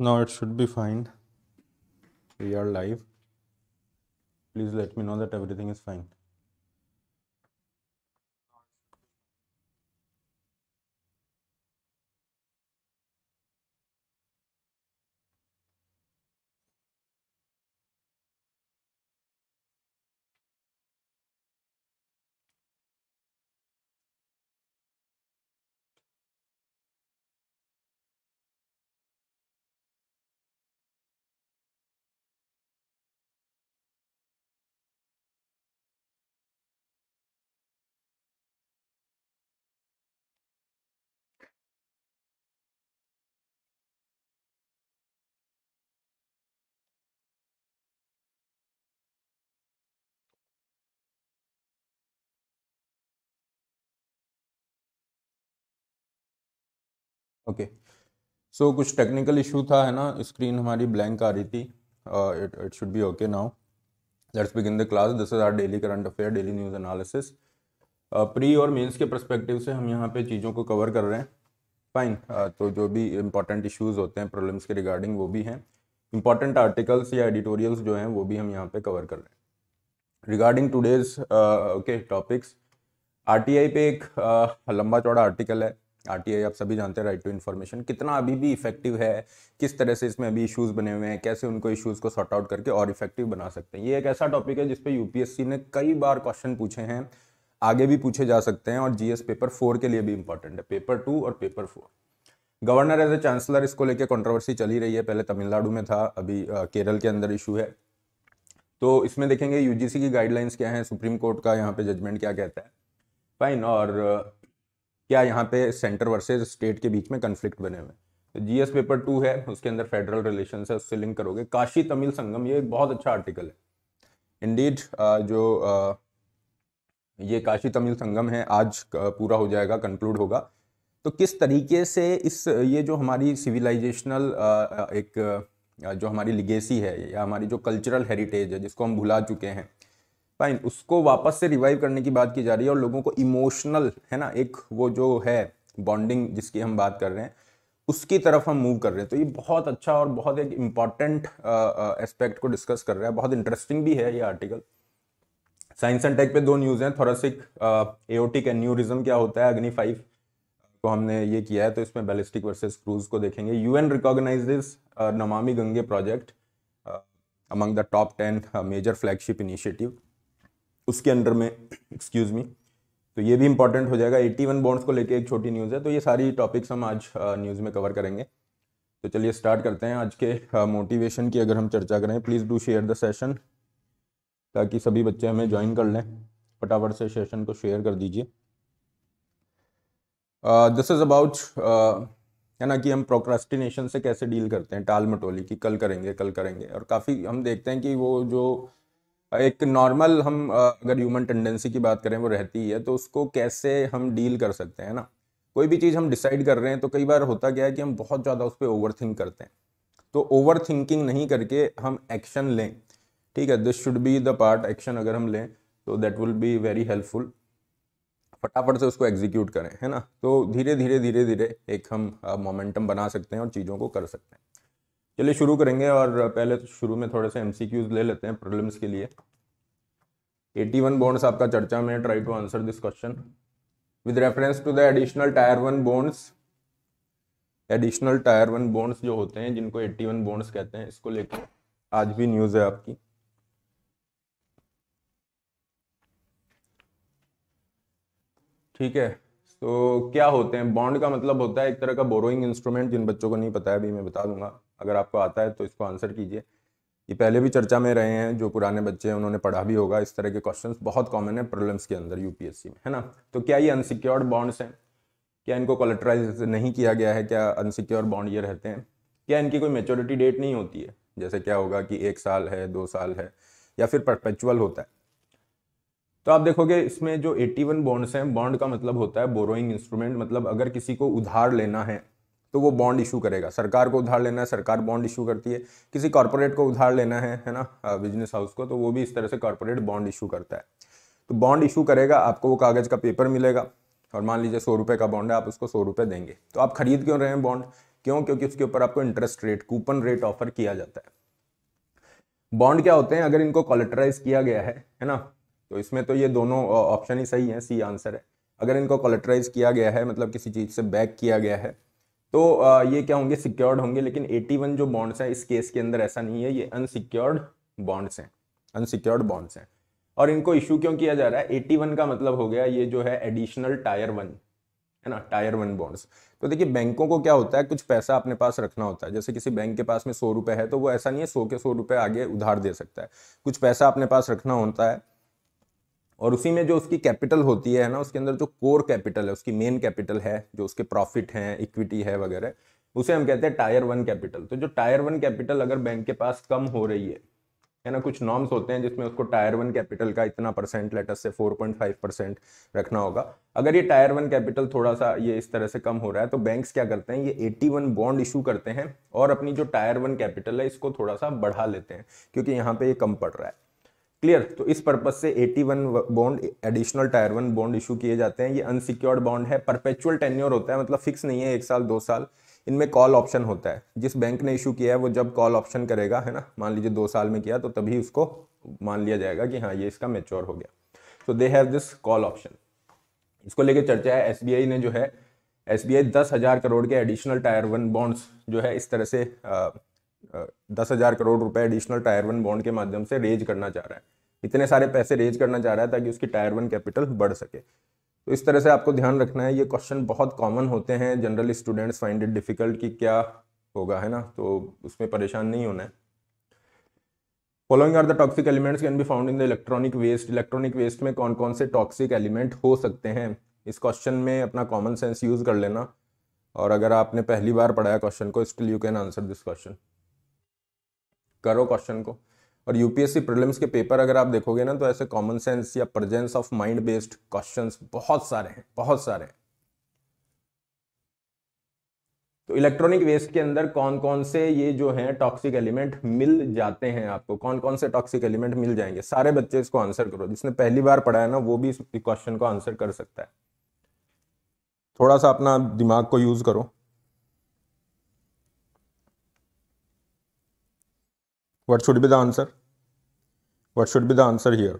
now it should be fine we are live please let me know that everything is fine okay so कुछ technical issue था है ना screen हमारी blank आ रही थी it it should be okay now let's begin the class this is our daily current affair daily news analysis pre और mains के परस्पेक्टिव से हम यहाँ पे चीज़ों को कवर कर रहे हैं फाइन uh, तो जो भी इम्पॉर्टेंट इश्यूज़ होते हैं प्रॉब्लम्स के रिगार्डिंग वो भी हैं इंपॉर्टेंट आर्टिकल्स या एडिटोरियल्स जो हैं वो भी हम यहाँ पे कवर कर रहे हैं regarding today's okay topics are पे एक uh, लंबा चौड़ा आर्टिकल है आर आप सभी जानते हैं राइट टू इन्फॉर्मेशन कितना अभी भी इफेक्टिव है किस तरह से इसमें अभी इशूज़ बने हुए हैं कैसे उनको इशूज़ को सॉर्ट आउट करके और इफेक्टिव बना सकते हैं ये एक ऐसा टॉपिक है जिसपे यूपीएससी ने कई बार क्वेश्चन पूछे हैं आगे भी पूछे जा सकते हैं और जीएस पेपर फोर के लिए भी इंपॉर्टेंट है पेपर टू और paper four governor as a chancellor इसको लेकर कॉन्ट्रोवर्सी चली रही है पहले तमिलनाडु में था अभी केरल के अंदर इशू है तो इसमें देखेंगे यूजीसी की गाइडलाइंस क्या है सुप्रीम कोर्ट का यहाँ पे जजमेंट क्या कहता है फाइन और क्या यहाँ पे सेंटर वर्सेज स्टेट के बीच में कन्फ्लिक्ट बने हुए जी एस पेपर टू है उसके अंदर फेडरल रिलेशन है उससे लिंक करोगे काशी तमिल संगम ये एक बहुत अच्छा आर्टिकल है इंडीड जो ये काशी तमिल संगम है आज पूरा हो जाएगा कंक्लूड होगा तो किस तरीके से इस ये जो हमारी सिविलाइजेशनल एक जो हमारी लिगेसी है या हमारी जो कल्चरल हेरिटेज है जिसको हम भुला चुके हैं फाइन उसको वापस से रिवाइव करने की बात की जा रही है और लोगों को इमोशनल है ना एक वो जो है बॉन्डिंग जिसकी हम बात कर रहे हैं उसकी तरफ हम मूव कर रहे हैं तो ये बहुत अच्छा और बहुत एक इम्पॉर्टेंट एस्पेक्ट को डिस्कस कर रहा है बहुत इंटरेस्टिंग भी है ये आर्टिकल साइंस एंड टेक पे दो न्यूज़ हैं थोरेसिक एओटिक एन्यूरिज्म क्या होता है अग्नि फाइव को हमने ये किया है तो इसमें बैलिस्टिक वर्सेस क्रूज को देखेंगे you N recognise this Namami Gange project among the top ten major flagship initiative उसके अंडर में एक्सक्यूज़ मी तो ये भी इंपॉर्टेंट हो जाएगा 81 वन बॉन्ड्स को लेके एक छोटी न्यूज़ है तो ये सारी टॉपिक्स हम आज न्यूज़ uh, में कवर करेंगे तो चलिए स्टार्ट करते हैं आज के मोटिवेशन uh, की अगर हम चर्चा करें please do share the session ताकि सभी बच्चे हमें ज्वाइन कर लें फटाफट से सेशन को शेयर कर दीजिए दिस इज़ अबाउट है ना कि हम प्रोक्रास्टिनेशन से कैसे डील करते हैं टाल मटोली कि कल करेंगे कल करेंगे और काफ़ी हम देखते हैं कि वो जो एक नॉर्मल हम अगर ह्यूमन टेंडेंसी की बात करें वो रहती है तो उसको कैसे हम डील कर सकते हैं ना कोई भी चीज़ हम डिसाइड कर रहे हैं तो कई बार होता क्या है कि हम बहुत ज़्यादा उस पर ओवर थिंक करते हैं तो ओवर थिंकिंग नहीं करके हम एक्शन लें ठीक है this should be the part action अगर हम लें तो that will be very helpful फटाफट से उसको एग्जीक्यूट करें है ना तो धीरे धीरे धीरे धीरे एक हम मोमेंटम बना सकते हैं और चीज़ों को कर सकते हैं चलिए शुरू करेंगे और पहले तो शुरू में थोड़े से एम ले लेते हैं प्रॉब्लम्स के लिए 81 वन बॉन्ड्स आपका चर्चा में try to answer this question with reference to the additional tier one bonds additional tier one bonds जो होते हैं जिनको 81 वन बोन्स कहते हैं इसको लेकर आज भी न्यूज़ है आपकी ठीक है तो क्या होते हैं बॉन्ड का मतलब होता है एक तरह का बोरोइंग इंस्ट्रूमेंट जिन बच्चों को नहीं पता है अभी मैं बता दूंगा अगर आपको आता है तो इसको आंसर कीजिए ये पहले भी चर्चा में रहे हैं जो पुराने बच्चे हैं उन्होंने पढ़ा भी होगा इस तरह के क्वेश्चन बहुत कॉमन है प्रॉब्लम्स के अंदर यूपीएससी में है ना तो क्या ये अनसिक्योर्ड बॉन्ड्स हैं क्या इनको कोलेट्राइज नहीं किया गया है क्या अनसिक्योर बॉन्ड ये रहते हैं क्या इनकी कोई मेचोरिटी डेट नहीं होती है जैसे क्या होगा कि एक साल है दो साल है या फिर परपेचुअल होता है तो आप देखोगे इसमें जो 81 बॉन्ड्स हैं बॉन्ड का मतलब होता है बोरोइंग इंस्ट्रूमेंट मतलब अगर किसी को उधार लेना है तो वो बॉन्ड इशू करेगा सरकार को उधार लेना है सरकार बॉन्ड इशू करती है किसी कॉरपोरेट को उधार लेना है है ना बिजनेस हाउस को तो वो भी इस तरह से कॉरपोरेट बॉन्ड इशू करता है तो बॉन्ड इशू करेगा आपको वो कागज़ का पेपर मिलेगा और मान लीजिए सौ रुपये का बॉन्ड है आप उसको सौ रुपये देंगे तो आप खरीद क्यों रहे हैं बॉन्ड क्यों क्योंकि उसके ऊपर आपको interest rate coupon rate offer किया जाता है बॉन्ड क्या होते हैं अगर इनको कॉलेटराइज किया गया है है ना तो इसमें तो ये दोनों ऑप्शन ही सही है सी आंसर है अगर इनको कॉलेटराइज किया गया है मतलब किसी चीज़ से बैक किया गया है तो ये क्या होंगे सिक्योर्ड होंगे लेकिन 81 जो बॉन्ड्स हैं इस केस के अंदर ऐसा नहीं है ये अनसिक्योर्ड बॉन्ड्स हैं अनसिक्योर्ड बॉन्ड्स हैं और इनको इशू क्यों किया जा रहा है वन का मतलब हो गया ये जो है एडिशनल टायर वन है ना टायर वन बॉन्ड्स तो देखिए बैंकों को क्या होता है कुछ पैसा अपने पास रखना होता है जैसे किसी बैंक के पास में सौ रुपये है तो वो ऐसा नहीं है सौ के सौ रुपये आगे उधार दे सकता है कुछ पैसा अपने पास रखना होता है और उसी में जो उसकी कैपिटल होती है ना उसके अंदर जो कोर कैपिटल है उसकी मेन कैपिटल है जो उसके प्रॉफिट हैं इक्विटी है वगैरह उसे हम कहते हैं टायर वन कैपिटल तो जो टायर वन कैपिटल अगर बैंक के पास कम हो रही है है ना कुछ नॉर्म्स होते हैं जिसमें उसको टायर वन कैपिटल का इतना परसेंट लेटस से 4.5 परसेंट रखना होगा अगर ये टायर वन कैपिटल थोड़ा सा ये इस तरह से कम हो रहा है तो बैंक्स क्या करते हैं ये 81 बॉन्ड इशू करते हैं और अपनी जो टायर वन कैपिटल है इसको थोड़ा सा बढ़ा लेते हैं क्योंकि यहाँ पे ये कम पड़ रहा है क्लियर तो इस पर्पज से 81 bond additional tier one bond issue किए जाते हैं ये अनसिक्योर्ड बॉन्ड है परपेचुअल टेन्योर होता है मतलब फिक्स नहीं है एक साल दो साल इनमें कॉल ऑप्शन होता है जिस बैंक ने इशू किया है वो जब कॉल ऑप्शन करेगा है ना मान लीजिए दो साल में किया तो तभी उसको मान लिया जाएगा कि हाँ ये इसका मेच्योर हो गया तो they have this call option इसको लेके चर्चा है एस ने जो है एस बी आई दस हज़ार करोड़ के एडिशनल टायर वन बॉन्ड्स जो है इस तरह से दस हज़ार करोड़ रुपए एडिशनल टायर वन बॉन्ड के माध्यम से रेज करना चाह रहा है इतने सारे पैसे रेज करना चाह रहा है ताकि उसकी टायर वन कैपिटल बढ़ सके तो इस तरह से आपको ध्यान रखना है ये क्वेश्चन बहुत कॉमन होते हैं general students find it difficult कि क्या होगा है ना तो उसमें परेशान नहीं होना है following are the toxic elements can be found in the electronic waste electronic waste में कौन कौन से टॉक्सिक एलिमेंट हो सकते हैं इस क्वेश्चन में अपना कॉमन सेंस यूज़ कर लेना और अगर आपने पहली बार पढ़ाया क्वेश्चन को still you can answer this question करो क्वेश्चन को और यूपीएससी प्रीलिम्स के पेपर अगर आप देखोगे ना तो ऐसे कॉमन सेंस या presence of mind based question बहुत सारे हैं बहुत सारे हैं तो इलेक्ट्रॉनिक वेस्ट के अंदर कौन कौन से ये जो हैं टॉक्सिक एलिमेंट मिल जाते हैं आपको कौन कौन से टॉक्सिक एलिमेंट मिल जाएंगे सारे बच्चे इसको आंसर करो जिसने पहली बार पढ़ा है ना वो भी इस क्वेश्चन को आंसर कर सकता है थोड़ा सा अपना दिमाग को यूज करो what should be the answer what should be the answer here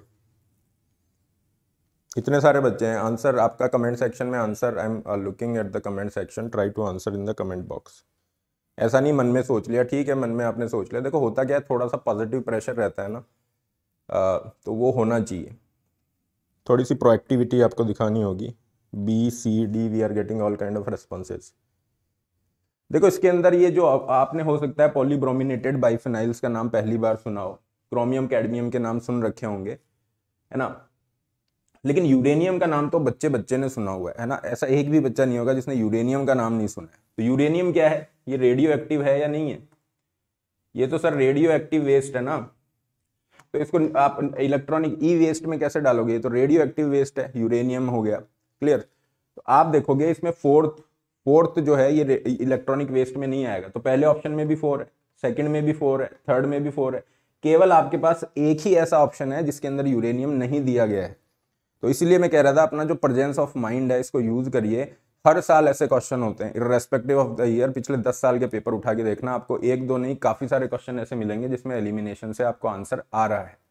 इतने सारे बच्चे हैं आंसर आपका कमेंट सेक्शन में answer I am looking at the comment section try to answer in the comment box ऐसा नहीं मन में सोच लिया ठीक है मन में आपने सोच लिया देखो होता क्या है थोड़ा सा पॉजिटिव प्रेशर रहता है ना आ, uh, तो वो होना चाहिए थोड़ी सी प्रोएक्टिविटी आपको दिखानी होगी B C D we are getting all kind of responses देखो इसके अंदर ये जो आपने हो सकता है पॉलीब्रोमिनेटेड बाइफेनाइल्स का नाम पहली बार सुना हो क्रोमियम कैडमियम के नाम सुन रखे होंगे है ना लेकिन यूरेनियम का नाम तो बच्चे बच्चे ने सुना हुआ है ना ऐसा एक भी बच्चा नहीं होगा जिसने यूरेनियम का नाम नहीं सुना है तो यूरेनियम क्या है ये रेडियो एक्टिव है या नहीं है ये तो सर रेडियो एक्टिव वेस्ट है ना तो इसको आप इलेक्ट्रॉनिक ई वेस्ट में कैसे डालोगे तो रेडियो एक्टिव वेस्ट है यूरेनियम हो गया क्लियर तो आप देखोगे इसमें फोर्थ फोर्थ जो है ये इलेक्ट्रॉनिक वेस्ट में नहीं आएगा तो पहले ऑप्शन में भी फोर है सेकंड में भी फोर है थर्ड में भी फोर है केवल आपके पास एक ही ऐसा ऑप्शन है जिसके अंदर यूरेनियम नहीं दिया गया है तो इसलिए मैं कह रहा था अपना जो प्रजेंस ऑफ माइंड है इसको यूज करिए हर साल ऐसे क्वेश्चन होते हैं रेस्पेक्टिव ऑफ द ईयर पिछले दस साल के पेपर उठा के देखना आपको एक दो नहीं काफी सारे क्वेश्चन ऐसे मिलेंगे जिसमें एलिमिनेशन से आपको आंसर आ रहा है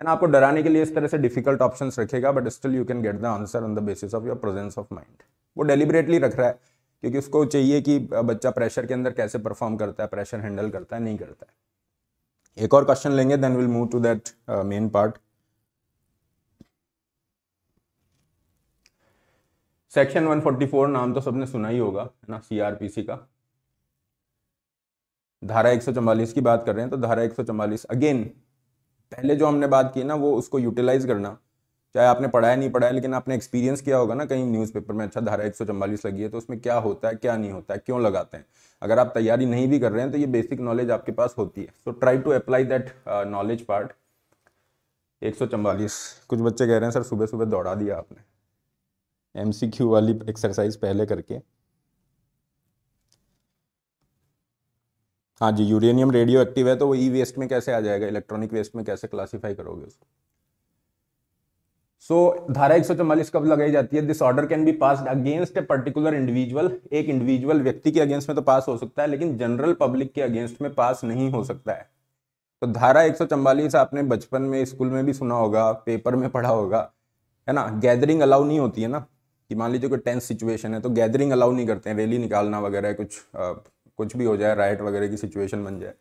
एंड आपको डराने के लिए इस तरह से डिफिकल्ट ऑप्शन रखेगा but still you can get the answer on the basis of your presence of mind वो डेलिबरेटली रख रहा है क्योंकि उसको चाहिए कि बच्चा प्रेशर के अंदर कैसे परफॉर्म करता है प्रेशर हैंडल करता है नहीं करता है एक और क्वेश्चन लेंगे then will move to that main part section 144 नाम तो सबने सुना ही होगा है ना सीआरपीसी का धारा 144 की बात कर रहे हैं तो धारा 144 अगेन पहले जो हमने बात की ना वो उसको यूटिलाइज करना चाहे आपने पढ़ाया नहीं पढ़ाया लेकिन आपने एक्सपीरियंस किया होगा ना कहीं न्यूज़पेपर में अच्छा धारा एक सौ चम्बालीस लगी है तो उसमें क्या होता है क्या नहीं होता है क्यों लगाते हैं अगर आप तैयारी नहीं भी कर रहे हैं तो ये बेसिक नॉलेज आपके पास होती है so try to apply that knowledge part एक सौ चम्बालीस कुछ बच्चे कह रहे हैं सर सुबह सुबह दौड़ा दिया आपने एम सी क्यू वाली एक्सरसाइज पहले करके हाँ जी यूरेनियम रेडियो एक्टिव है तो वो ई वेस्ट में कैसे आ जाएगा इलेक्ट्रॉनिक वेस्ट में कैसे क्लासीफाई करोगे उसको सो so, धारा एक कब लगाई जाती है this order can be pass against a particular individual एक इंडिविजुअल व्यक्ति के अगेंस्ट में तो पास हो सकता है लेकिन जनरल पब्लिक के अगेंस्ट में पास नहीं हो सकता है तो धारा एक आपने बचपन में स्कूल में भी सुना होगा पेपर में पढ़ा होगा है ना गैदरिंग अलाउ नहीं होती है ना कि मान लीजिए कोई टेंस सिचुएशन है तो गैदरिंग अलाउ नहीं करते हैं रैली निकालना वगैरह कुछ कुछ भी हो जाए राइट वगैरह की सिचुएशन बन जाए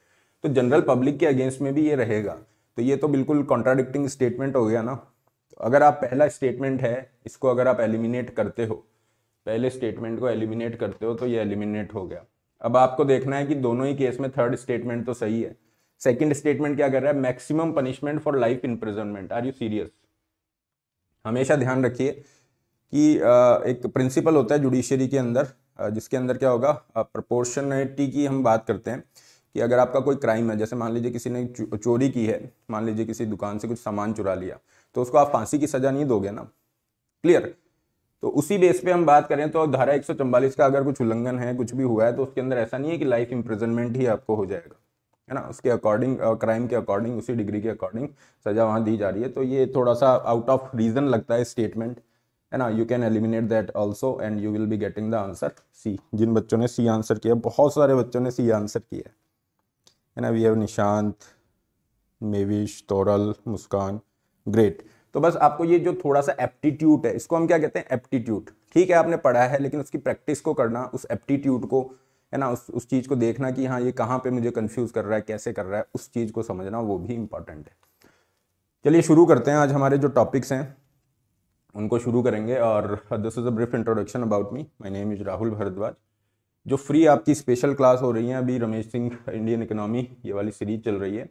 तो जनरल पब्लिक के अगेंस्ट में भी ये रहेगा तो ये तो बिल्कुल कॉन्ट्राडिक्टिंग स्टेटमेंट हो गया ना तो अगर आप पहला स्टेटमेंट है इसको अगर आप एलिमिनेट करते हो पहले स्टेटमेंट को एलिमिनेट करते हो तो ये एलिमिनेट हो गया अब आपको देखना है कि दोनों ही केस में थर्ड स्टेटमेंट तो सही है सेकंड स्टेटमेंट क्या कर रहा है maximum punishment for life imprisonment are you serious हमेशा ध्यान रखिए कि एक प्रिंसिपल होता है जुडिशियरी के अंदर जिसके अंदर क्या होगा प्रपोर्शनिटी की हम बात करते हैं कि अगर आपका कोई क्राइम है जैसे मान लीजिए किसी ने चोरी की है मान लीजिए किसी दुकान से कुछ सामान चुरा लिया तो उसको आप फांसी की सज़ा नहीं दोगे ना क्लियर तो उसी बेस पे हम बात करें तो धारा एक का अगर कुछ उल्लंघन है कुछ भी हुआ है तो उसके अंदर ऐसा नहीं है कि लाइफ इम्प्रिजनमेंट ही आपको हो जाएगा है ना उसके अकॉर्डिंग क्राइम के अकॉर्डिंग उसी डिग्री के अकॉर्डिंग सज़ा वहाँ दी जा रही है तो ये थोड़ा सा आउट ऑफ रीज़न लगता है स्टेटमेंट है ना you can eliminate that also and you will be getting the answer C जिन बच्चों ने सी आंसर किया बहुत सारे बच्चों ने सी आंसर किया है ना we have Nishant Mevish Toral Muskan great तो बस आपको ये जो थोड़ा सा एप्टीट्यूड है इसको हम क्या कहते हैं एप्टीट्यूड ठीक है आपने पढ़ा है लेकिन उसकी प्रैक्टिस को करना उस एप्टीट्यूड को है ना उस उस चीज़ को देखना कि हाँ ये कहाँ पे मुझे कंफ्यूज कर रहा है कैसे कर रहा है उस चीज़ को समझना वो भी इम्पॉर्टेंट है चलिए शुरू करते हैं आज हमारे जो टॉपिक्स हैं उनको शुरू करेंगे और this is a brief introduction about me my name is Rahul Bhardwaj जो फ्री आपकी स्पेशल क्लास हो रही है अभी रमेश सिंह इंडियन इकोनॉमी ये वाली सीरीज चल रही है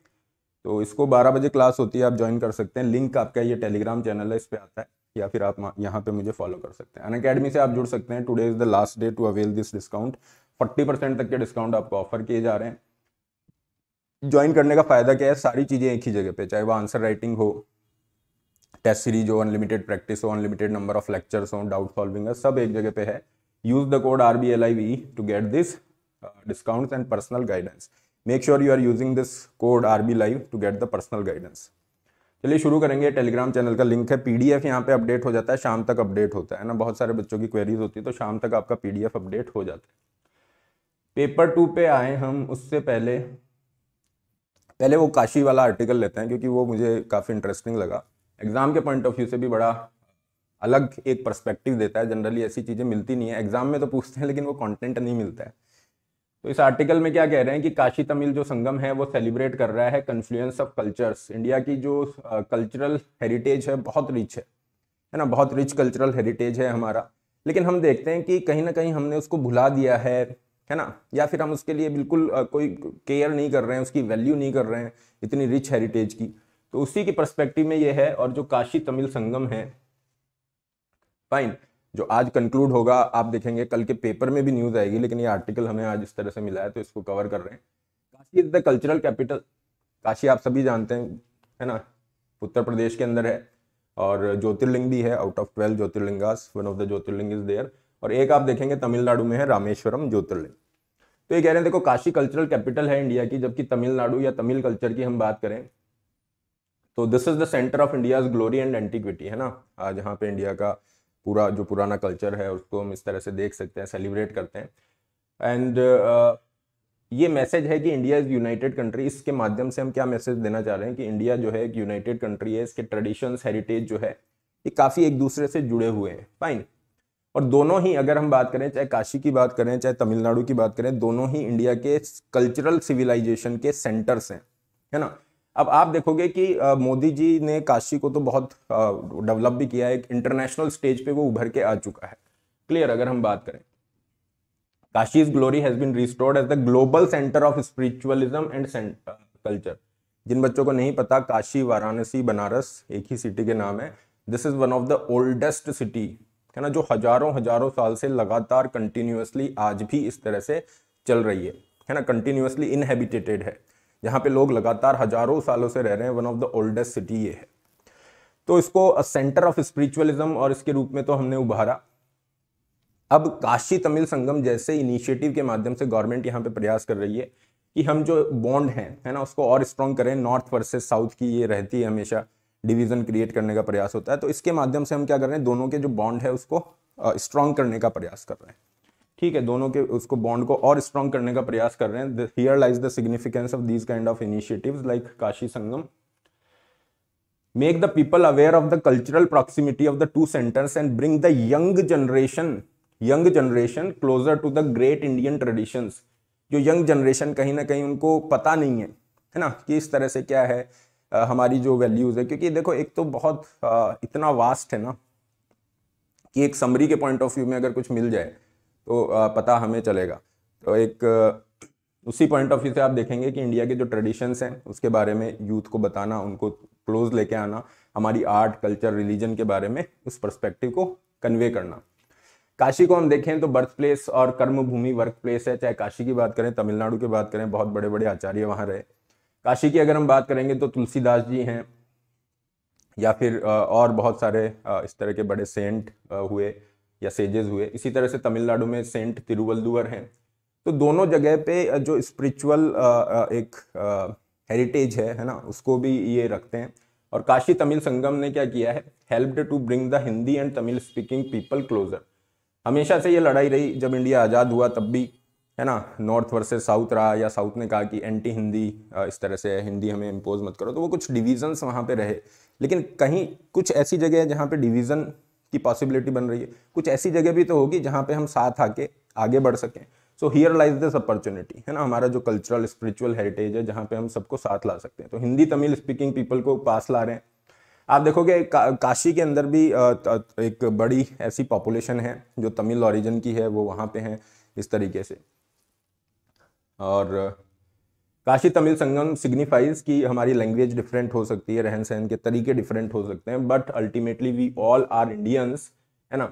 तो इसको 12 बजे क्लास होती है आप ज्वाइन कर सकते हैं लिंक आपका ये टेलीग्राम चैनल है इस पर आता है या फिर आप यहाँ पर मुझे फॉलो कर सकते हैं अन अकेडमी से आप जुड़ सकते हैं today is the last day to avail this discount forty percent तक के डिस्काउंट आपको ऑफर किए जा रहे हैं ज्वाइन करने का फ़ायदा क्या है सारी चीज़ें एक ही जगह पे चाहे वो आंसर राइटिंग हो टेस्ट सीरीज हो अनलिमिटेड प्रैक्टिस हो अनलिमिटेड नंबर ऑफ लेक्चर्स हो डाउट सॉल्विंग सब एक जगह पे है use the code R B L I V to get this discounts and personal guidance make sure you are using this code R B live to get the personal guidance चलिए शुरू करेंगे Telegram channel का link है PDF यहाँ पे update हो जाता है शाम तक अपडेट होता है ना बहुत सारे बच्चों की क्वेरीज होती है तो शाम तक आपका पीडीएफ अपडेट हो जाता है पेपर टू पे आए हम उससे पहले पहले वो काशी वाला आर्टिकल लेते हैं क्योंकि वो मुझे काफ़ी इंटरेस्टिंग लगा एग्ज़ाम के पॉइंट ऑफ व्यू से भी बड़ा अलग एक पर्सपेक्टिव देता है जनरली ऐसी चीज़ें मिलती नहीं है एग्ज़ाम में तो पूछते हैं लेकिन वो कंटेंट नहीं मिलता है तो इस आर्टिकल में क्या कह रहे हैं कि काशी तमिल जो संगम है वो सेलिब्रेट कर रहा है कन्फ्लुएंस ऑफ कल्चर्स इंडिया की जो कल्चरल हेरिटेज है बहुत रिच है है ना बहुत रिच कल्चरल हेरिटेज है हमारा लेकिन हम देखते हैं कि कहीं ना कहीं हमने उसको भुला दिया है है ना या फिर हम उसके लिए बिल्कुल कोई केयर नहीं कर रहे हैं उसकी वैल्यू नहीं कर रहे हैं इतनी रिच हेरिटेज की तो उसी के परस्पेक्टिव में ये है और जो काशी तमिल संगम है फाइन जो आज कंक्लूड होगा आप देखेंगे कल के पेपर में भी न्यूज आएगी लेकिन ये आर्टिकल हमें आज इस तरह से मिला है तो इसको कवर कर रहे हैं Kashi is the cultural capital Kashi आप सभी जानते हैं है ना उत्तर प्रदेश के अंदर है और ज्योतिर्लिंग भी है out of twelve jyotirlingas one of the jyotirlinga is there और एक आप देखेंगे तमिलनाडु में है रामेश्वरम ज्योतिर्लिंग तो ये कह रहे हैं देखो काशी कल्चरल कैपिटल है इंडिया की जबकि तमिलनाडु या तमिल कल्चर की हम बात करें तो this is the centre of India's glory and antiquity है ना आज यहाँ पे इंडिया का पूरा जो पुराना कल्चर है उसको हम इस तरह से देख सकते हैं सेलिब्रेट करते हैं एंड uh, ये मैसेज है कि इंडिया इज़ यूनाइटेड कंट्री इसके माध्यम से हम क्या मैसेज देना चाह रहे हैं कि इंडिया जो है एक यूनाइटेड कंट्री है इसके ट्रेडिशंस हेरिटेज जो है ये काफ़ी एक दूसरे से जुड़े हुए हैं फाइन और दोनों ही अगर हम बात करें चाहे काशी की बात करें चाहे तमिलनाडु की बात करें दोनों ही इंडिया के कल्चरल सिविलाइजेशन के सेंटर्स हैं है ना अब आप देखोगे कि मोदी जी ने काशी को तो बहुत डेवलप भी किया है इंटरनेशनल स्टेज पे वो उभर के आ चुका है क्लियर अगर हम बात करें Kashi's glory has been restored as the global centre of spiritualism and culture जिन बच्चों को नहीं पता काशी वाराणसी बनारस एक ही सिटी के नाम है this is one of the oldest city है ना जो हजारों हजारों साल से लगातार कंटिन्यूसली आज भी इस तरह से चल रही है है ना कंटिन्यूसली इनहेबिटेटेड है यहाँ पे लोग लगातार हजारों सालों से रह रहे हैं one of the oldest city ये है तो इसको सेंटर ऑफ स्पिरिचुअलिज्म और इसके रूप में तो हमने उभारा अब काशी तमिल संगम जैसे इनिशिएटिव के माध्यम से गवर्नमेंट यहाँ पे प्रयास कर रही है कि हम जो बॉन्ड हैं है ना उसको और स्ट्रॉन्ग करें नॉर्थ वर्सेज साउथ की ये रहती है हमेशा डिवीजन क्रिएट करने का प्रयास होता है तो इसके माध्यम से हम क्या कर रहे हैं दोनों के जो बॉन्ड है उसको स्ट्रॉन्ग करने का प्रयास कर रहे हैं ठीक है दोनों के उसको बॉन्ड को और स्ट्रॉन्ग करने का प्रयास कर रहे हैं here lies the significance of these kind of initiative like Kashi Sangam make the people aware of the cultural proximity of the two centres and bring the young generation young generation closer to the great Indian traditions जो young generation कहीं ना कहीं उनको पता नहीं है है ना कि इस तरह से क्या है आ, हमारी जो वैल्यूज़ है क्योंकि देखो एक तो बहुत आ, इतना वास्ट है ना कि एक समरी के पॉइंट ऑफ व्यू में अगर कुछ मिल जाए तो पता हमें चलेगा तो एक उसी पॉइंट ऑफ व्यू से आप देखेंगे कि इंडिया के जो ट्रेडिशंस हैं उसके बारे में यूथ को बताना उनको क्लोज लेके आना हमारी आर्ट कल्चर रिलीजन के बारे में उस परस्पेक्टिव को कन्वे करना काशी को हम देखें तो बर्थ प्लेस और कर्म भूमि वर्क प्लेस है चाहे काशी की बात करें तमिलनाडु की बात करें बहुत बड़े बड़े आचार्य वहाँ रहे काशी की अगर हम बात करेंगे तो तुलसीदास जी हैं या फिर और बहुत सारे इस तरह के बड़े सेंट हुए या सेजेस हुए इसी तरह से तमिलनाडु में सेंट तिरुवल्लुवर हैं तो दोनों जगह पे जो स्पिरिचुअल एक हेरिटेज है है ना उसको भी ये रखते हैं और काशी तमिल संगम ने क्या किया है helped to bring the Hindi and Tamil speaking people closer हमेशा से ये लड़ाई रही जब इंडिया आज़ाद हुआ तब भी है ना नॉर्थ वर्सेस साउथ रहा या साउथ ने कहा कि एंटी हिंदी इस तरह से हिंदी हमें इम्पोज मत करो तो वो कुछ डिविजन्स वहाँ पे रहे लेकिन कहीं कुछ ऐसी जगह है जहाँ पे डिवीज़न की पॉसिबिलिटी बन रही है कुछ ऐसी जगह भी तो होगी जहाँ पे हम साथ आके आगे बढ़ सकें so here lies this opportunity है ना हमारा जो कल्चरल स्पिरिचुअल हेरिटेज है जहाँ पे हम सबको साथ ला सकते हैं तो हिंदी तमिल स्पीकिंग पीपल को पास ला रहे हैं आप देखोगे का, काशी के अंदर भी एक बड़ी ऐसी पॉपुलेशन है जो तमिल ओरिजिन की है वो वहाँ पे हैं इस तरीके से और काशी तमिल संगम सिग्निफाइज कि हमारी लैंग्वेज डिफरेंट हो सकती है रहन सहन के तरीके डिफरेंट हो सकते हैं but ultimately we all are Indians है ना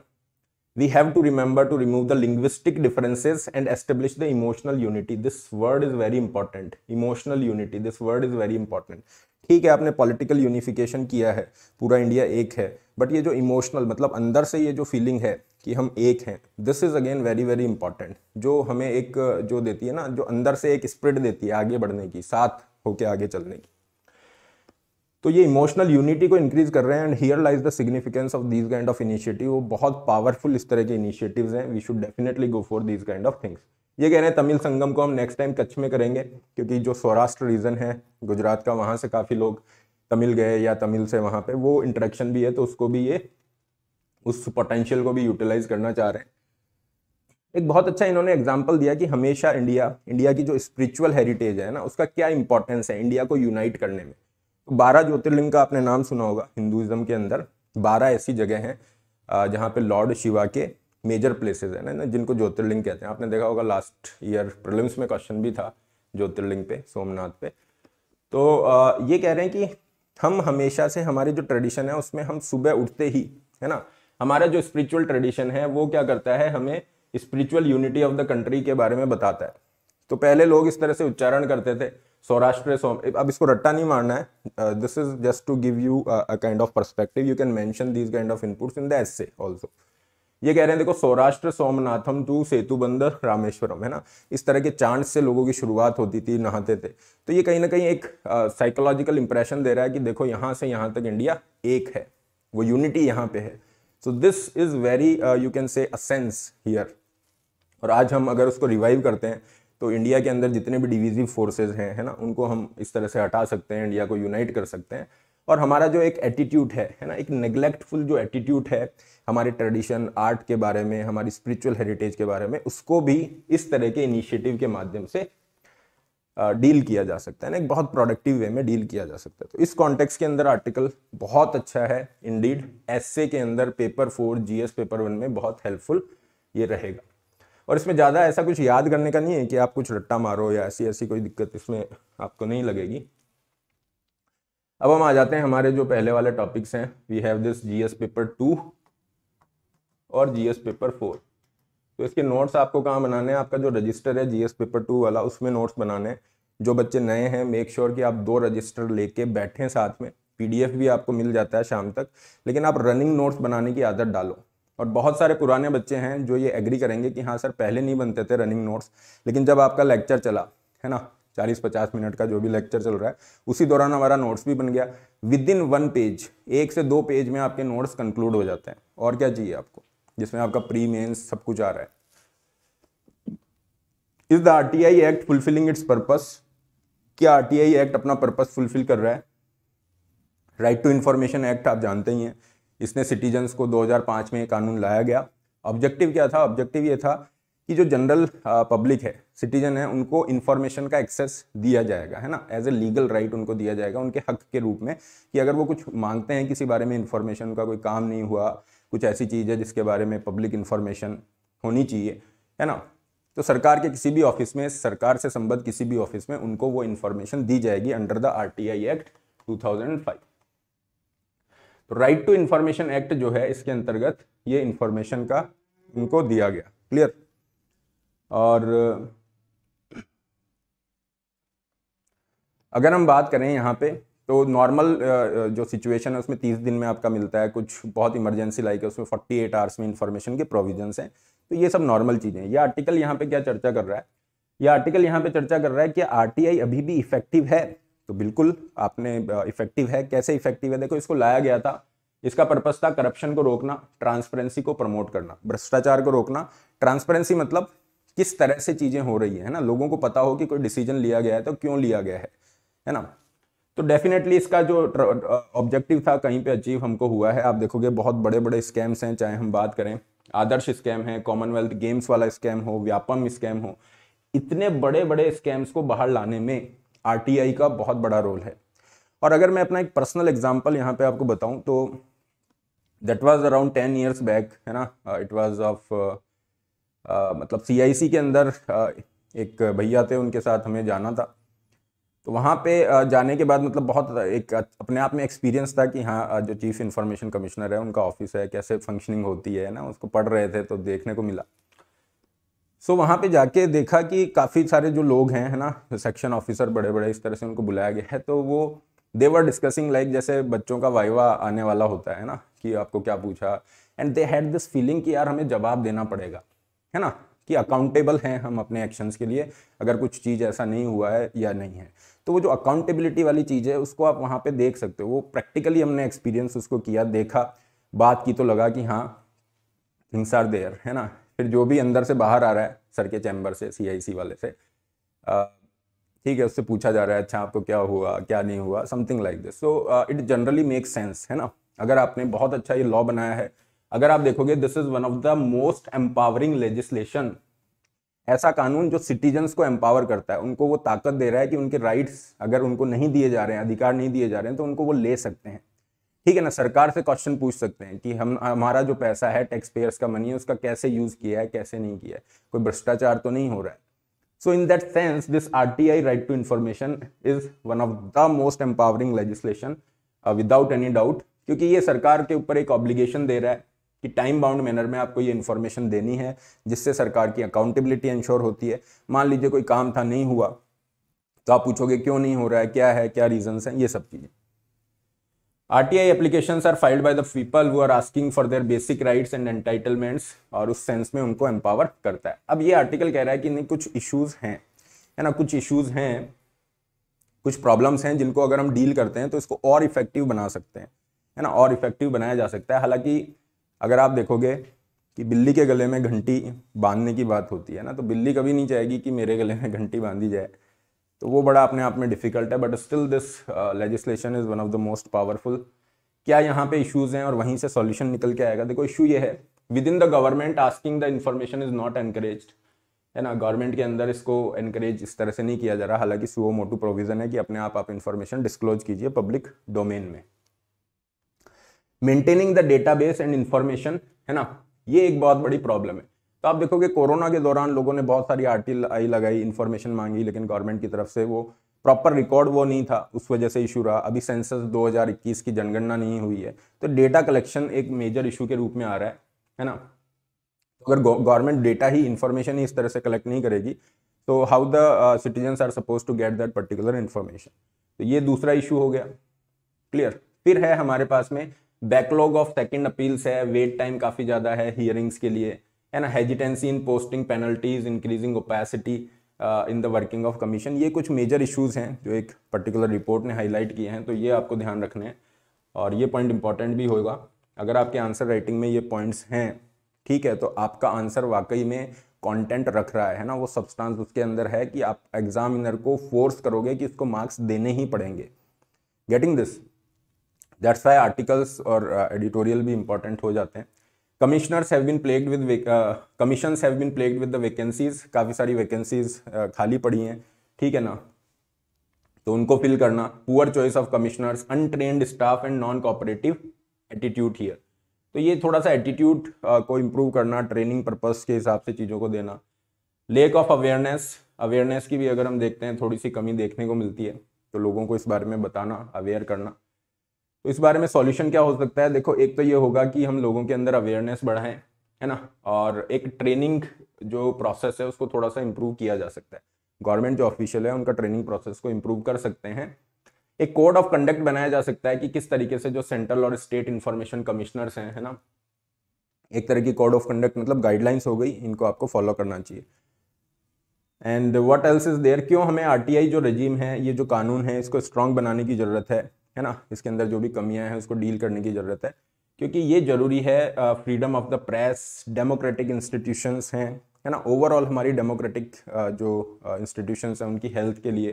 we have to remember to remove the linguistic differences and establish the emotional unity this word is very important emotional unity this word is very important ठीक है आपने political unification किया है पूरा India एक है बट ये जो इमोशनल मतलब अंदर से ये जो फीलिंग है कि हम एक हैं this is again very very important जो हमें एक जो देती है ना जो अंदर से एक स्प्रिट देती है आगे बढ़ने की साथ होके आगे चलने की तो ये इमोशनल यूनिटी को इंक्रीज कर रहे हैं and here lies the significance of these kind of initiative वो बहुत पावरफुल इस तरह के इनिशिएटिव्स हैं we should definitely go for these kind of things ये कह रहे हैं तमिल संगम को हम नेक्स्ट टाइम कच्छ में करेंगे क्योंकि जो सौराष्ट्र रीजन है गुजरात का वहाँ से काफ़ी लोग तमिल गए या तमिल से वहाँ पे वो इंटरेक्शन भी है तो उसको भी ये उस पोटेंशियल को भी यूटिलाइज करना चाह रहे हैं एक बहुत अच्छा इन्होंने एग्जाम्पल दिया कि हमेशा इंडिया इंडिया की जो स्पिरिचुअल हेरिटेज है ना उसका क्या इंपॉर्टेंस है इंडिया को यूनाइट करने में तो बारह ज्योतिर्लिंग का आपने नाम सुना होगा हिंदुज़म के अंदर बारह ऐसी जगह हैं जहाँ पे लॉर्ड शिवा के मेजर प्लेसेस है ना जिनको ज्योतिर्लिंग कहते हैं आपने देखा होगा लास्ट ईयर प्रिलिम्स में क्वेश्चन भी था ज्योतिर्लिंग पे सोमनाथ पे तो आ, ये कह रहे हैं कि हम हमेशा से हमारी जो ट्रेडिशन है उसमें हम सुबह उठते ही है ना हमारा जो स्पिरिचुअल ट्रेडिशन है वो क्या करता है हमें spiritual unity of the country के बारे में बताता है तो पहले लोग इस तरह से उच्चारण करते थे सौराष्ट्र सोम अब इसको रट्टा नहीं मारना है this is just to give you a kind of perspective you can mention this kind of inputs in the essay also ये कह रहे हैं देखो सौराष्ट्र सोमनाथम टू सेतु बंदर रामेश्वरम है ना इस तरह के चांद से लोगों की शुरुआत होती थी नहाते थे तो ये कहीं ना कहीं एक साइकोलॉजिकल इंप्रेशन दे रहा है कि देखो यहाँ से यहाँ तक इंडिया एक है वो यूनिटी यहाँ पे है so this is very you can say sense here और आज हम अगर उसको रिवाइव करते हैं तो इंडिया के अंदर जितने भी डिविजिव फोर्सेज हैं है ना उनको हम इस तरह से हटा सकते हैं इंडिया को यूनाइट कर सकते हैं और हमारा जो एक एटीट्यूड है है ना एक नेग्लेक्टफुल जो एटीट्यूड है हमारे ट्रेडिशन आर्ट के बारे में हमारी स्पिरिचुअल हेरिटेज के बारे में उसको भी इस तरह के इनिशिएटिव के माध्यम से डील किया जा सकता है ना एक बहुत प्रोडक्टिव वे में डील किया जा सकता है तो इस कॉन्टेक्स्ट के अंदर आर्टिकल बहुत अच्छा है इंडीड एसए के अंदर paper four GS paper one में बहुत हेल्पफुल ये रहेगा और इसमें ज़्यादा ऐसा कुछ याद करने का नहीं है कि आप कुछ रट्टा मारो या ऐसी ऐसी कोई दिक्कत इसमें आपको नहीं लगेगी अब हम आ जाते हैं हमारे जो पहले वाले टॉपिक्स हैं we have this GS paper two और जीएस पेपर फोर तो इसके नोट्स आपको कहाँ बनाने हैं आपका जो रजिस्टर है जीएस पेपर टू वाला उसमें नोट्स बनाने हैं जो बच्चे नए हैं मेक श्योर sure कि आप दो रजिस्टर लेके बैठें साथ में पीडीएफ भी आपको मिल जाता है शाम तक लेकिन आप रनिंग नोट्स बनाने की आदत डालो और बहुत सारे पुराने बच्चे हैं जो ये एग्री करेंगे कि हाँ सर पहले नहीं बनते थे रनिंग नोट्स लेकिन जब आपका लेक्चर चला है ना चालीस पचास मिनट का जो भी लेक्चर चल रहा है उसी दौरान हमारा नोट्स भी बन गया विद इन वन पेज एक से दो पेज में आपके नोट्स कंक्लूड हो जाते हैं और क्या चाहिए आपको जिसमें आपका प्री मेन्स सब कुछ आ रहा है is the RTI act fulfilling its purpose क्या आरटीआई एक्ट अपना पर्पस फुलफिल कर रहा है राइट टू इंफॉर्मेशन एक्ट आप जानते ही हैं इसने सिटीजन्स को 2005 में कानून लाया गया ऑब्जेक्टिव क्या था ऑब्जेक्टिव ये था कि जो जनरल पब्लिक है सिटीजन है उनको इन्फॉर्मेशन का एक्सेस दिया जाएगा है ना एज ए लीगल राइट उनको दिया जाएगा उनके हक के रूप में कि अगर वो कुछ मांगते हैं किसी बारे में इन्फॉर्मेशन का कोई काम नहीं हुआ कुछ ऐसी चीज़ है जिसके बारे में पब्लिक इन्फॉर्मेशन होनी चाहिए है ना तो सरकार के किसी भी ऑफिस में सरकार से संबद्ध किसी भी ऑफिस में उनको वो इन्फॉर्मेशन दी जाएगी under the R act to तो राइट टू इन्फॉर्मेशन एक्ट जो है इसके अंतर्गत ये इन्फॉर्मेशन का उनको दिया गया क्लियर और अगर हम बात करें यहाँ पे तो नॉर्मल जो सिचुएशन है उसमें तीस दिन में आपका मिलता है कुछ बहुत इमरजेंसी लाइक है उसमें फोर्टी एट आवर्स में इन्फॉर्मेशन के प्रोविजंस हैं तो ये सब नॉर्मल चीज़ें हैं ये आर्टिकल यहाँ पे क्या चर्चा कर रहा है ये आर्टिकल यहाँ पे चर्चा कर रहा है कि आर अभी भी इफेक्टिव है तो बिल्कुल आपने इफेक्टिव है कैसे इफेक्टिव है देखो इसको लाया गया था इसका पर्पज था करप्शन को रोकना ट्रांसपेरेंसी को प्रमोट करना भ्रष्टाचार को रोकना ट्रांसपेरेंसी मतलब किस तरह से चीज़ें हो रही है ना लोगों को पता हो कि कोई डिसीजन लिया गया है तो क्यों लिया गया है है ना तो डेफिनेटली इसका जो ऑब्जेक्टिव uh, था कहीं पे अचीव हमको हुआ है आप देखोगे बहुत बड़े बड़े स्कैम्स हैं चाहे हम बात करें आदर्श स्कैम है कॉमनवेल्थ गेम्स वाला स्कैम हो व्यापम स्कैम हो इतने बड़े बड़े स्कैम्स को बाहर लाने में आर का बहुत बड़ा रोल है और अगर मैं अपना एक पर्सनल एग्जाम्पल यहाँ पे आपको बताऊँ तो that was around ten years back है ना इट वॉज ऑफ आ, मतलब सीआईसी के अंदर आ, एक भैया थे उनके साथ हमें जाना था तो वहाँ पे जाने के बाद मतलब बहुत एक अपने आप में एक्सपीरियंस था कि हाँ जो चीफ इंफॉर्मेशन कमिश्नर है उनका ऑफिस है कैसे फंक्शनिंग होती है ना उसको पढ़ रहे थे तो देखने को मिला सो so, वहाँ पे जाके देखा कि काफ़ी सारे जो लोग हैं है ना सेक्शन ऑफिसर बड़े बड़े इस तरह से उनको बुलाया गया है तो वो देवर डिस्कसिंग लाइक जैसे बच्चों का वाइवा आने वाला होता है ना कि आपको क्या पूछा and they had this feeling कि यार हमें जवाब देना पड़ेगा है ना कि अकाउंटेबल हैं हम अपने एक्शंस के लिए अगर कुछ चीज़ ऐसा नहीं हुआ है या नहीं है तो वो जो अकाउंटेबिलिटी वाली चीज़ है उसको आप वहाँ पे देख सकते हो वो प्रैक्टिकली हमने एक्सपीरियंस उसको किया देखा बात की तो लगा कि हाँ थिंग्स आर देयर है ना फिर जो भी अंदर से बाहर आ रहा है सर के चैम्बर से सी वाले से ठीक है उससे पूछा जा रहा है अच्छा आपको क्या हुआ क्या नहीं हुआ something like this so it generally make sense है ना अगर आपने बहुत अच्छा ये लॉ बनाया है अगर आप देखोगे this is one of the most empowering legislation ऐसा कानून जो सिटीजन्स को एम्पावर करता है उनको वो ताकत दे रहा है कि उनके राइट्स अगर उनको नहीं दिए जा रहे हैं अधिकार नहीं दिए जा रहे हैं तो उनको वो ले सकते हैं ठीक है ना सरकार से क्वेश्चन पूछ सकते हैं कि हम हमारा जो पैसा है टैक्स पेयर्स का मनी है उसका कैसे यूज किया है कैसे नहीं किया है कोई भ्रष्टाचार तो नहीं हो रहा है so in that sense this R T I right to information is one of the most empowering legislation without any doubt क्योंकि ये सरकार के ऊपर एक ऑब्लिगेशन दे रहा है कि टाइम बाउंड मैनर में आपको ये इन्फॉर्मेशन देनी है जिससे सरकार की अकाउंटेबिलिटी इंश्योर होती है मान लीजिए कोई काम था नहीं हुआ तो आप पूछोगे क्यों नहीं हो रहा है क्या है क्या रीजन है ये सब चीज़ें R T I application are filed by the people वो are asking for their basic rights and entitlements और उस सेंस में उनको एम्पावर करता है अब ये आर्टिकल कह रहा है कि नहीं कुछ इश्यूज़ हैं है ना कुछ इश्यूज़ हैं कुछ प्रॉब्लम्स हैं जिनको अगर हम डील करते हैं तो इसको और इफेक्टिव बना सकते हैं है ना और इफेक्टिव बनाया जा सकता है हालांकि अगर आप देखोगे कि बिल्ली के गले में घंटी बांधने की बात होती है ना तो बिल्ली कभी नहीं चाहेगी कि मेरे गले में घंटी बांधी जाए तो वो बड़ा अपने आप में डिफ़िकल्ट है but still this legislation is one of the most powerful क्या यहाँ पे इश्यूज़ हैं और वहीं से सॉल्यूशन निकल के आएगा देखो इशू ये है within the government asking the information is not encourage है ना गवर्नमेंट के अंदर इसको एनकरेज इस तरह से नहीं किया जा रहा हालांकि सुओ मोटू प्रोविज़न है कि अपने आप आप इन्फॉर्मेशन डिस्क्लोज कीजिए पब्लिक डोमेन में maintaining the database and information है ना ये एक बहुत बड़ी प्रॉब्लम है तो आप देखोगे कोरोना के दौरान लोगों ने बहुत सारी आर आई लगाई इन्फॉर्मेशन मांगी लेकिन गवर्नमेंट की तरफ से वो प्रॉपर रिकॉर्ड वो नहीं था उस वजह से इशू रहा अभी सेंसस 2021 की जनगणना नहीं हुई है तो डेटा कलेक्शन एक मेजर इशू के रूप में आ रहा है है ना तो अगर गवर्नमेंट डेटा ही इन्फॉर्मेशन ही इस तरह से कलेक्ट नहीं करेगी तो how the citizens are suppose to get that particular information तो ये दूसरा इशू हो गया क्लियर फिर है हमारे पास में बैकलॉग ऑफ सेकेंड अपील्स है वेट टाइम काफ़ी ज़्यादा है हियरिंग्स के लिए है ना hesitancy in posting penalties increasing opacity in the working of commission ये कुछ मेजर इशूज़ हैं जो एक पर्टिकुलर रिपोर्ट ने हाईलाइट किए हैं तो ये आपको ध्यान रखने हैं और ये पॉइंट इंपॉर्टेंट भी होगा अगर आपके आंसर राइटिंग में ये पॉइंट्स हैं ठीक है तो आपका आंसर वाकई में कंटेंट रख रहा है ना वो सब्सटेंस उसके अंदर है कि आप एग्जामिनर को फोर्स करोगे कि इसको मार्क्स देने ही पड़ेंगे getting this that's why articles और एडिटोरियल भी इंपॉर्टेंट हो जाते हैं commissioners have been plagued with commission have been plagued with the vacancies काफ़ी सारी वैकेंसीज uh, खाली पड़ी हैं ठीक है ना तो उनको फिल करना poor choice of commissioners untrained staff and non cooperative attitude here तो ये थोड़ा सा एटीट्यूड uh, को इम्प्रूव करना ट्रेनिंग पर्पज के हिसाब से चीज़ों को देना लेक ऑफ अवेयरनेस अवेयरनेस की भी अगर हम देखते हैं थोड़ी सी कमी देखने को मिलती है तो लोगों को इस बारे में बताना अवेयर करना तो इस बारे में सॉल्यूशन क्या हो सकता है देखो एक तो ये होगा कि हम लोगों के अंदर अवेयरनेस बढ़ाएं है ना और एक ट्रेनिंग जो प्रोसेस है उसको थोड़ा सा इम्प्रूव किया जा सकता है गवर्नमेंट जो ऑफिशियल है उनका ट्रेनिंग प्रोसेस को इम्प्रूव कर सकते हैं एक कोड ऑफ कंडक्ट बनाया जा सकता है कि किस तरीके से जो सेंट्रल और स्टेट इन्फॉर्मेशन कमिश्नर्स हैं है ना एक तरह की कोड ऑफ कंडक्ट मतलब गाइडलाइंस हो गई इनको आपको फॉलो करना चाहिए and what else is there क्यों हमें आर जो रजीम है ये जो कानून है इसको स्ट्रांग बनाने की ज़रूरत है है ना इसके अंदर जो भी कमियां हैं उसको डील करने की ज़रूरत है क्योंकि ये ज़रूरी है freedom of the press democratic institutions हैं है ना ओवरऑल हमारी डेमोक्रेटिक जो इंस्टीट्यूशंस हैं उनकी हेल्थ के लिए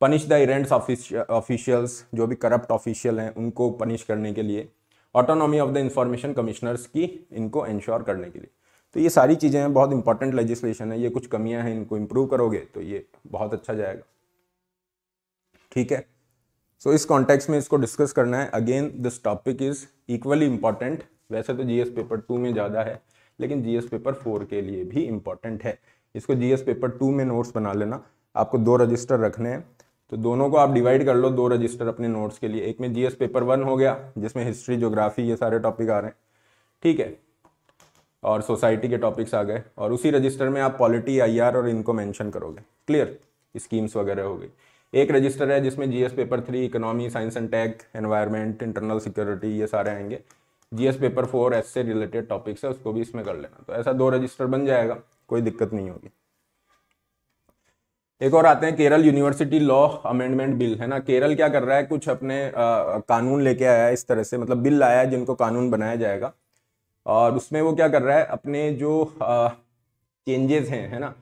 पनिश द इरेंट्स ऑफिशियल्स जो भी करप्ट ऑफिशियल हैं उनको पनिश करने के लिए autonomy of the information commissioners की इनको इंश्योर करने के लिए तो ये सारी चीज़ें हैं बहुत इंपॉर्टेंट लेजिस्लेशन है ये कुछ कमियां हैं इनको इम्प्रूव करोगे तो ये बहुत अच्छा जाएगा ठीक है सो इस कॉन्टेक्स्ट में इसको डिस्कस करना है again this topic is equally important वैसे तो जीएस पेपर टू में ज़्यादा है लेकिन जीएस पेपर फोर के लिए भी इम्पॉर्टेंट है इसको जीएस पेपर टू में नोट्स बना लेना आपको दो रजिस्टर रखने हैं तो दोनों को आप डिवाइड कर लो दो रजिस्टर अपने नोट्स के लिए एक में जीएस पेपर वन हो गया जिसमें हिस्ट्री जोग्राफी ये सारे टॉपिक आ रहे हैं ठीक है और सोसाइटी के टॉपिक्स आ गए और उसी रजिस्टर में आप पॉलिटी आईआर और इनको मेंशन करोगे क्लियर स्कीम्स वगैरह हो गई एक रजिस्टर है जिसमें GS paper three economy science and tech environment internal security ये सारे आएंगे जीएस पेपर फोर एस से रिलेटेड टॉपिक्स है उसको भी इसमें कर लेना तो ऐसा दो रजिस्टर बन जाएगा कोई दिक्कत नहीं होगी एक और आते हैं Kerala university law amendment bill है ना केरल क्या कर रहा है कुछ अपने आ, कानून लेके आया है इस तरह से मतलब बिल आया है जिनको कानून बनाया जाएगा और उसमें वो क्या कर रहा है अपने जो चेंजेस हैं है ना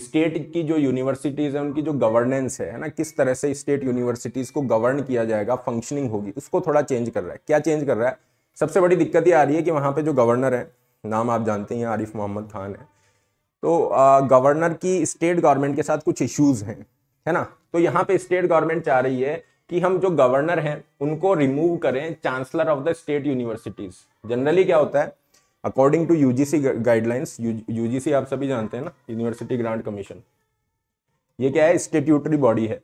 स्टेट की जो यूनिवर्सिटीज़ हैं उनकी जो गवर्नेंस है ना किस तरह से स्टेट यूनिवर्सिटीज़ को गवर्न किया जाएगा फंक्शनिंग होगी उसको थोड़ा चेंज कर रहा है क्या चेंज कर रहा है सबसे बड़ी दिक्कत ये आ रही है कि वहाँ पे जो गवर्नर है नाम आप जानते हैं आरिफ मोहम्मद खान है तो आ, गवर्नर की स्टेट गवर्नमेंट के साथ कुछ इश्यूज़ हैं है ना तो यहाँ पे स्टेट गवर्नमेंट चाह रही है कि हम जो गवर्नर हैं उनको रिमूव करें chancellor of the state universities generally क्या होता है according to UGC guidelines UGC आप सभी जानते हैं ना यूनिवर्सिटी ग्रांट कमीशन ये क्या है स्टेट्यूटरी बॉडी है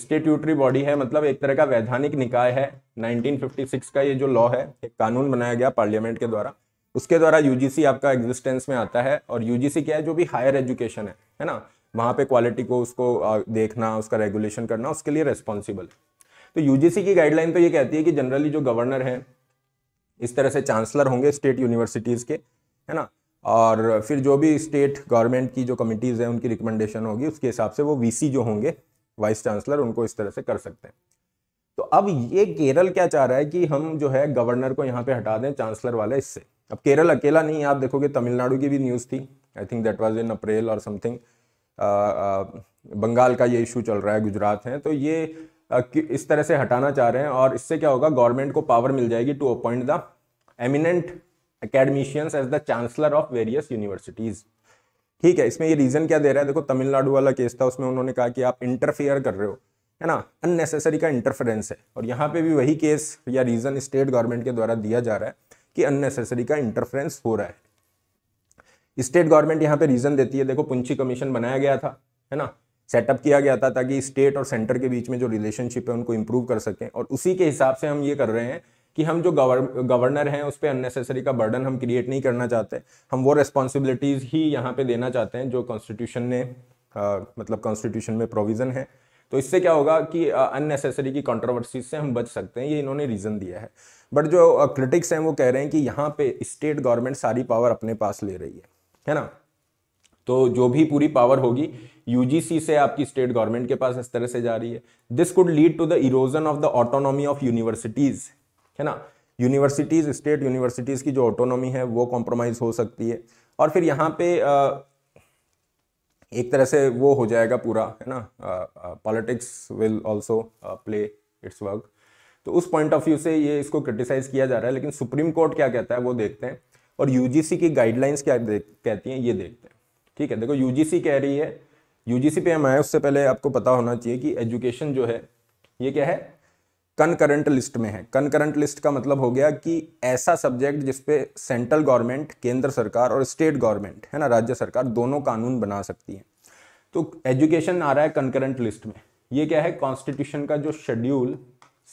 स्टेट्यूटरी बॉडी है मतलब एक तरह का वैधानिक निकाय है 1956 का ये जो लॉ है एक कानून बनाया गया पार्लियामेंट के द्वारा उसके द्वारा यूजीसी आपका एग्जिस्टेंस में आता है और यूजीसी क्या है जो भी हायर एजुकेशन है है ना वहाँ पे क्वालिटी को उसको देखना उसका रेगुलेशन करना उसके लिए रेस्पॉन्सिबल तो यूजीसी की गाइडलाइन तो ये कहती है कि जनरली जो गवर्नर हैं इस तरह से चांसलर होंगे स्टेट यूनिवर्सिटीज़ के है ना और फिर जो भी स्टेट गवर्नमेंट की जो कमिटीज़ हैं उनकी रिकमेंडेशन होगी उसके हिसाब से वो वीसी जो होंगे वाइस चांसलर उनको इस तरह से कर सकते हैं तो अब ये केरल क्या चाह रहा है कि हम जो है गवर्नर को यहाँ पे हटा दें चांसलर वाले इससे अब केरल अकेला नहीं है आप देखोगे तमिलनाडु की भी न्यूज़ थी I think that was in April और समथिंग बंगाल का ये इशू चल रहा है गुजरात है तो ये इस तरह से हटाना चाह रहे हैं और इससे क्या होगा गवर्नमेंट को पावर मिल जाएगी to appoint the eminent academicians as the chancellor of various universities ठीक है इसमें ये रीज़न क्या दे रहा है देखो तमिलनाडु वाला केस था उसमें उन्होंने कहा कि आप इंटरफेयर कर रहे हो है ना अननेसेसरी का इंटरफेरेंस है और यहाँ पे भी वही केस या रीज़न स्टेट गवर्नमेंट के द्वारा दिया जा रहा है कि अननेसेसरी का इंटरफेरेंस हो रहा है स्टेट गवर्नमेंट यहाँ पे रीज़न देती है देखो पुंछी कमीशन बनाया गया था है ना सेटअप किया गया था ताकि स्टेट और सेंटर के बीच में जो रिलेशनशिप है उनको इम्प्रूव कर सकें और उसी के हिसाब से हम ये कर रहे हैं कि हम जो गवर्नर हैं उस पर अननेसेसरी का बर्डन हम क्रिएट नहीं करना चाहते हम वो रिस्पॉन्सिबिलिटीज़ ही यहाँ पे देना चाहते हैं जो कॉन्स्टिट्यूशन ने आ, मतलब कॉन्स्टिट्यूशन में प्रोविज़न है तो इससे क्या होगा कि अननेसेसरी की कंट्रोवर्सीज से हम बच सकते हैं ये इन्होंने रीज़न दिया है बट जो क्रिटिक्स हैं वो कह रहे हैं कि यहाँ पे स्टेट गवर्नमेंट सारी पावर अपने पास ले रही है है ना तो जो भी पूरी पावर होगी यूजीसी से आपकी स्टेट गवर्नमेंट के पास इस तरह से जा रही है this could lead to the erosion of the autonomy of universities है ना यूनिवर्सिटीज़ स्टेट यूनिवर्सिटीज़ की जो ऑटोनॉमी है वो कॉम्प्रोमाइज़ हो सकती है और फिर यहाँ पे एक तरह से वो हो जाएगा पूरा है ना politics will also play its work तो उस पॉइंट ऑफ व्यू से ये इसको क्रिटिसाइज़ किया जा रहा है लेकिन सुप्रीम कोर्ट क्या कहता है वो देखते हैं और यूजीसी की गाइडलाइंस क्या कहती हैं ये देखते हैं ठीक है देखो यूजीसी कह रही है यूजीसी पे हम आए उससे पहले आपको पता होना चाहिए कि एजुकेशन जो है ये क्या है कनकरेंट लिस्ट में है कनकरेंट लिस्ट का मतलब हो गया कि ऐसा सब्जेक्ट जिसपे सेंट्रल गवर्नमेंट केंद्र सरकार और स्टेट गवर्नमेंट है ना राज्य सरकार दोनों कानून बना सकती है तो एजुकेशन आ रहा है कनकरेंट लिस्ट में ये क्या है कॉन्स्टिट्यूशन का जो शेड्यूल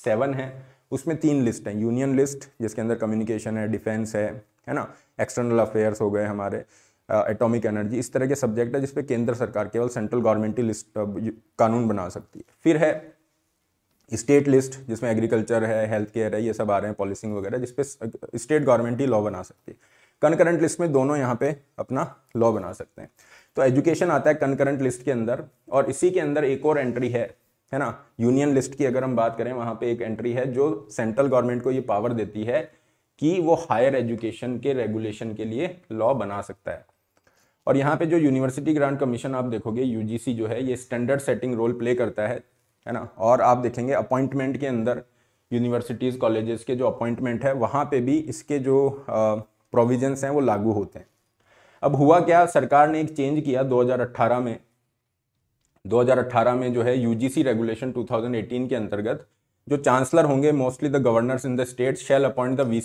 सेवन है उसमें तीन लिस्ट हैं यूनियन लिस्ट जिसके अंदर कम्युनिकेशन है डिफेंस है है ना एक्सटर्नल अफेयर्स हो गए हमारे एटॉमिक एनर्जी इस तरह के सब्जेक्ट है जिसपे केंद्र सरकार केवल सेंट्रल गवर्नमेंट ही लिस्ट कानून बना सकती है फिर है स्टेट लिस्ट जिसमें एग्रीकल्चर है हेल्थ केयर है ये सब आ रहे हैं पॉलिसिंग वगैरह जिसपे स्टेट गवर्नमेंट ही लॉ बना सकती है कनकरेंट लिस्ट में दोनों यहाँ पे अपना लॉ बना सकते हैं तो एजुकेशन आता है कनकरेंट लिस्ट के अंदर और इसी के अंदर एक और एंट्री है है ना यूनियन लिस्ट की अगर हम बात करें वहाँ पे एक एंट्री है जो सेंट्रल गवर्नमेंट को ये पावर देती है कि वो हायर एजुकेशन के रेगुलेशन के लिए लॉ बना सकता है और यहाँ पे जो यूनिवर्सिटी ग्रांट कमीशन आप देखोगे यूजीसी जो है ये स्टैंडर्ड सेटिंग रोल प्ले करता है है ना और आप देखेंगे अपॉइंटमेंट के अंदर यूनिवर्सिटीज़ कॉलेजेस के जो अपॉइंटमेंट है वहाँ पे भी इसके जो प्रोविजंस हैं वो लागू होते हैं अब हुआ क्या सरकार ने एक चेंज किया 2018 में 2018 में जो है यूजीसी रेगुलेशन 2018 के अंतर्गत जो चांसलर होंगे mostly the governors in the state shall appoint the V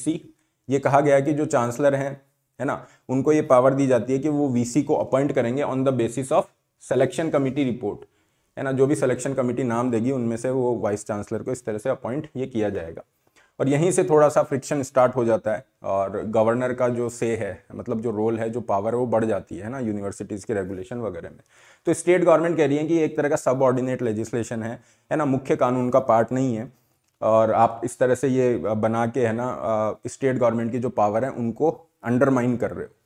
ये कहा गया कि जो चांसलर हैं है ना उनको ये पावर दी जाती है कि वो वी को अपॉइंट करेंगे on the basis of selection committee report है ना जो भी सिलेक्शन कमेटी नाम देगी उनमें से वो वाइस चांसलर को इस तरह से अपॉइंट ये किया जाएगा और यहीं से थोड़ा सा फ्रिक्शन स्टार्ट हो जाता है और गवर्नर का जो से है मतलब जो रोल है जो पावर है वो बढ़ जाती है ना यूनिवर्सिटीज़ के रेगुलेशन वगैरह में तो स्टेट गवर्नमेंट कह रही है कि एक तरह का सब ऑर्डिनेट लेजिस्लेशन है है ना मुख्य कानून का पार्ट नहीं है और आप इस तरह से ये बना के है ना स्टेट गवर्नमेंट की जो पावर है उनको अंडरमाइन कर रहे हो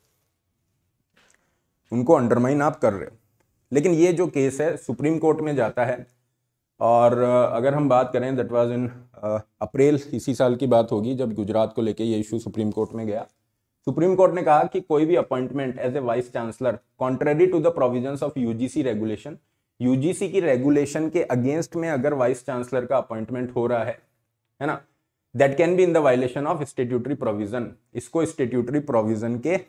उनको अंडरमाइन आप कर रहे हो लेकिन ये जो केस है सुप्रीम कोर्ट में जाता है और अगर हम बात करें दैट वाज इन अप्रैल इसी साल की बात होगी जब गुजरात को लेके ये इशू सुप्रीम कोर्ट में गया सुप्रीम कोर्ट ने कहा कि कोई भी appointment as a vice chancellor contrary to the provisions of UGC regulation UGC की रेगुलेशन के अगेंस्ट में अगर वाइस चांसलर का अपॉइंटमेंट हो रहा है है ना that can be in the violation of statutory provision इसको स्टेट्यूटरी प्रोविजन के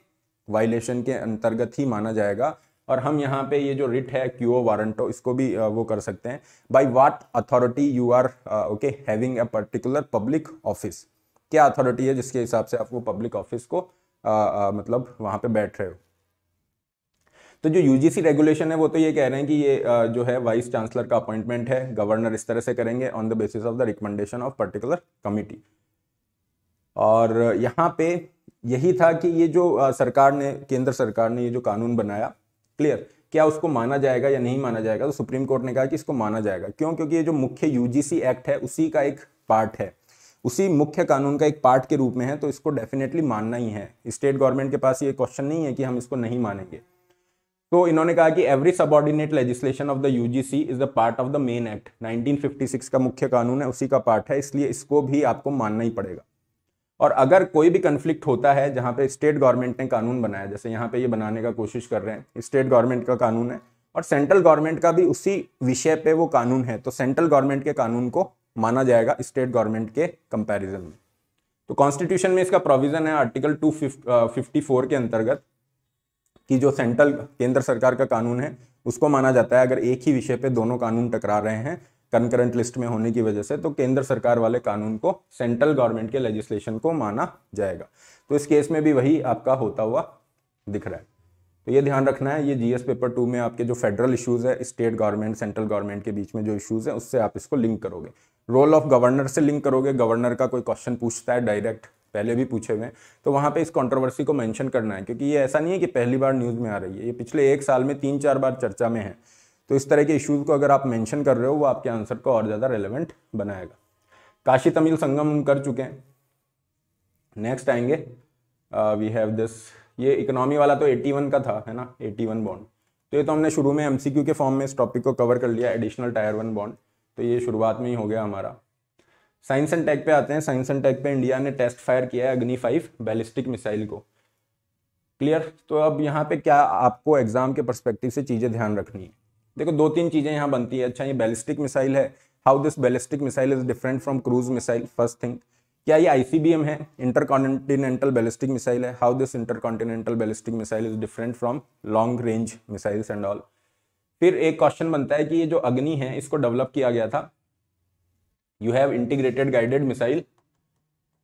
वायलेशन के अंतर्गत ही माना जाएगा और हम यहाँ पे ये जो रिट है क्यूओ वारंटो इसको भी वो कर सकते हैं by what authority you are okay having a particular public office क्या अथॉरिटी है जिसके हिसाब से आपको पब्लिक ऑफिस को uh, uh, मतलब वहां पे बैठ रहे हो तो जो यूजीसी रेगुलेशन है वो तो ये कह रहे हैं कि ये uh, जो है वाइस चांसलर का अपॉइंटमेंट है गवर्नर इस तरह से करेंगे on the basis of the recommendation of particular committee और यहाँ पे यही था कि ये जो सरकार ने केंद्र सरकार ने ये जो कानून बनाया क्लियर क्या उसको माना जाएगा या नहीं माना जाएगा तो सुप्रीम कोर्ट ने कहा कि इसको माना जाएगा क्यों क्योंकि ये जो मुख्य यूजीसी एक्ट है उसी का एक पार्ट है उसी मुख्य कानून का एक पार्ट के रूप में है तो इसको डेफिनेटली मानना ही है स्टेट गवर्नमेंट के पास ये क्वेश्चन नहीं है कि हम इसको नहीं मानेंगे तो इन्होंने कहा कि every subordinate legislation of the UGC is the part of the main act six का मुख्य कानून है उसी का पार्ट है इसलिए इसको भी आपको मानना ही पड़ेगा और अगर कोई भी कन्फ्लिक्ट होता है जहाँ पे स्टेट गवर्नमेंट ने कानून बनाया जैसे यहाँ पे ये बनाने का कोशिश कर रहे हैं स्टेट गवर्नमेंट का कानून है और सेंट्रल गवर्नमेंट का भी उसी विषय पे वो कानून है तो सेंट्रल गवर्नमेंट के कानून को माना जाएगा स्टेट गवर्नमेंट के कंपैरिजन में तो कॉन्स्टिट्यूशन में इसका प्रोविजन है आर्टिकल टू फिफ्टी फोर के अंतर्गत कि जो सेंट्रल केंद्र सरकार का कानून है उसको माना जाता है अगर एक ही विषय पे दोनों कानून टकरा रहे हैं कंकरेंट लिस्ट में होने की वजह से तो केंद्र सरकार वाले कानून को सेंट्रल गवर्नमेंट के लेजिस्लेशन को माना जाएगा तो इस केस में भी वही आपका होता हुआ दिख रहा है तो ये ध्यान रखना है ये जीएस पेपर टू में आपके जो फेडरल इश्यूज है स्टेट गवर्नमेंट सेंट्रल गवर्नमेंट के बीच में जो इश्यूज है उससे आप इसको लिंक करोगे रोल ऑफ गवर्नर से लिंक करोगे गवर्नर का कोई क्वेश्चन पूछता है डायरेक्ट पहले भी पूछे हुए तो वहां पे इस कंट्रोवर्सी को मेंशन करना है क्योंकि ये ऐसा नहीं है कि पहली बार न्यूज़ में आ रही है ये पिछले एक साल में तीन चार बार चर्चा में है तो इस तरह के इश्यूज़ को अगर आप मेंशन कर रहे हो वो आपके आंसर को और ज़्यादा रेलिवेंट बनाएगा काशी तमिल संगम कर चुके हैं नेक्स्ट आएंगे वी हैव दिस ये इकोनॉमी वाला तो 81 का था है ना 81 बॉन्ड तो ये तो हमने शुरू में एमसीक्यू के फॉर्म में इस टॉपिक को कवर कर लिया एडिशनल टायर वन बॉन्ड तो ये शुरुआत में ही हो गया हमारा साइंस एंड टेक पे आते हैं साइंस एंड टेक पे इंडिया ने टेस्ट फायर किया है अग्नि फाइव बैलिस्टिक मिसाइल को क्लियर तो अब यहाँ पे क्या आपको एग्जाम के परस्पेक्टिव से चीज़ें ध्यान रखनी है देखो दो तीन चीज़ें यहाँ बनती है अच्छा ये बैलिस्टिक मिसाइल है how this ballistic missile is different from cruise missile first thing क्या ये आईसीबीएम है इंटरकॉन्टिनेंटल बैलिस्टिक मिसाइल है how this intercontinental ballistic missile is different from long range missiles and all फिर एक क्वेश्चन बनता है कि ये जो अग्नि है इसको डेवलप किया गया था you have integrated guided missile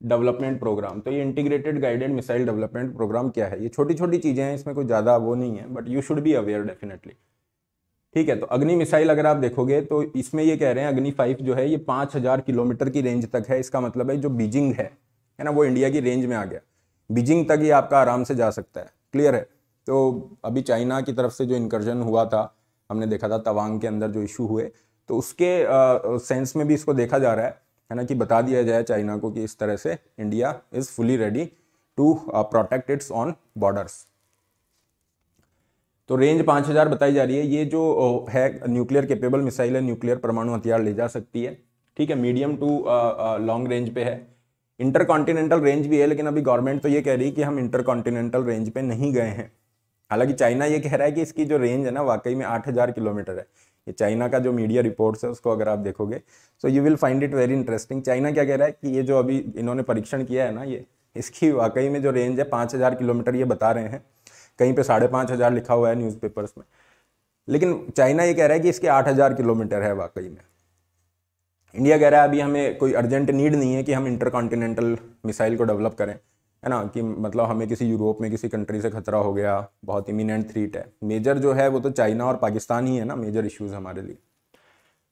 development programme तो ये integrated guided missile development programme क्या है ये छोटी छोटी चीज़ें हैं इसमें कोई ज़्यादा वो नहीं है but you should be aware definitely ठीक है तो अग्नि मिसाइल अगर आप देखोगे तो इसमें ये कह रहे हैं अग्नि फाइव जो है ये पाँच हज़ार किलोमीटर की रेंज तक है इसका मतलब है जो बीजिंग है है ना वो इंडिया की रेंज में आ गया बीजिंग तक ही आपका आराम से जा सकता है क्लियर है तो अभी चाइना की तरफ से जो इंकर्जन हुआ था हमने देखा था तवांग के अंदर जो इशू हुए तो उसके आ, सेंस में भी इसको देखा जा रहा है है ना कि बता दिया जाए चाइना को कि इस तरह से India is fully ready to protect its own borders तो रेंज 5000 बताई जा रही है ये जो है न्यूक्लियर केपेबल मिसाइल है न्यूक्लियर परमाणु हथियार ले जा सकती है ठीक है मीडियम टू लॉन्ग रेंज पे है इंटर कॉन्टिनेंटल रेंज भी है लेकिन अभी गवर्नमेंट तो ये कह रही है कि हम इंटर कॉन्टिनेंटल रेंज पे नहीं गए हैं हालांकि चाइना ये कह रहा है कि इसकी जो रेंज है ना वाकई में आठ किलोमीटर है ये चाइना का जो मीडिया रिपोर्ट्स है उसको अगर आप देखोगे so you will find it very interesting China क्या कह रहा है कि ये जो अभी इन्होंने परीक्षण किया है ना ये इसकी वाकई में जो रेंज है पाँच किलोमीटर ये बता रहे हैं कहीं पे साढ़े पाँच हज़ार लिखा हुआ है न्यूज़पेपर्स में लेकिन चाइना ये कह रहा है कि इसके आठ हज़ार किलोमीटर है वाकई में इंडिया कह रहा है अभी हमें कोई अर्जेंट नीड नहीं है कि हम इंटर कॉन्टिनेंटल मिसाइल को डेवलप करें है ना कि मतलब हमें किसी यूरोप में किसी कंट्री से खतरा हो गया बहुत इमिनेंट थ्रीट है मेजर जो है वो तो चाइना और पाकिस्तान ही है ना मेजर इश्यूज़ हमारे लिए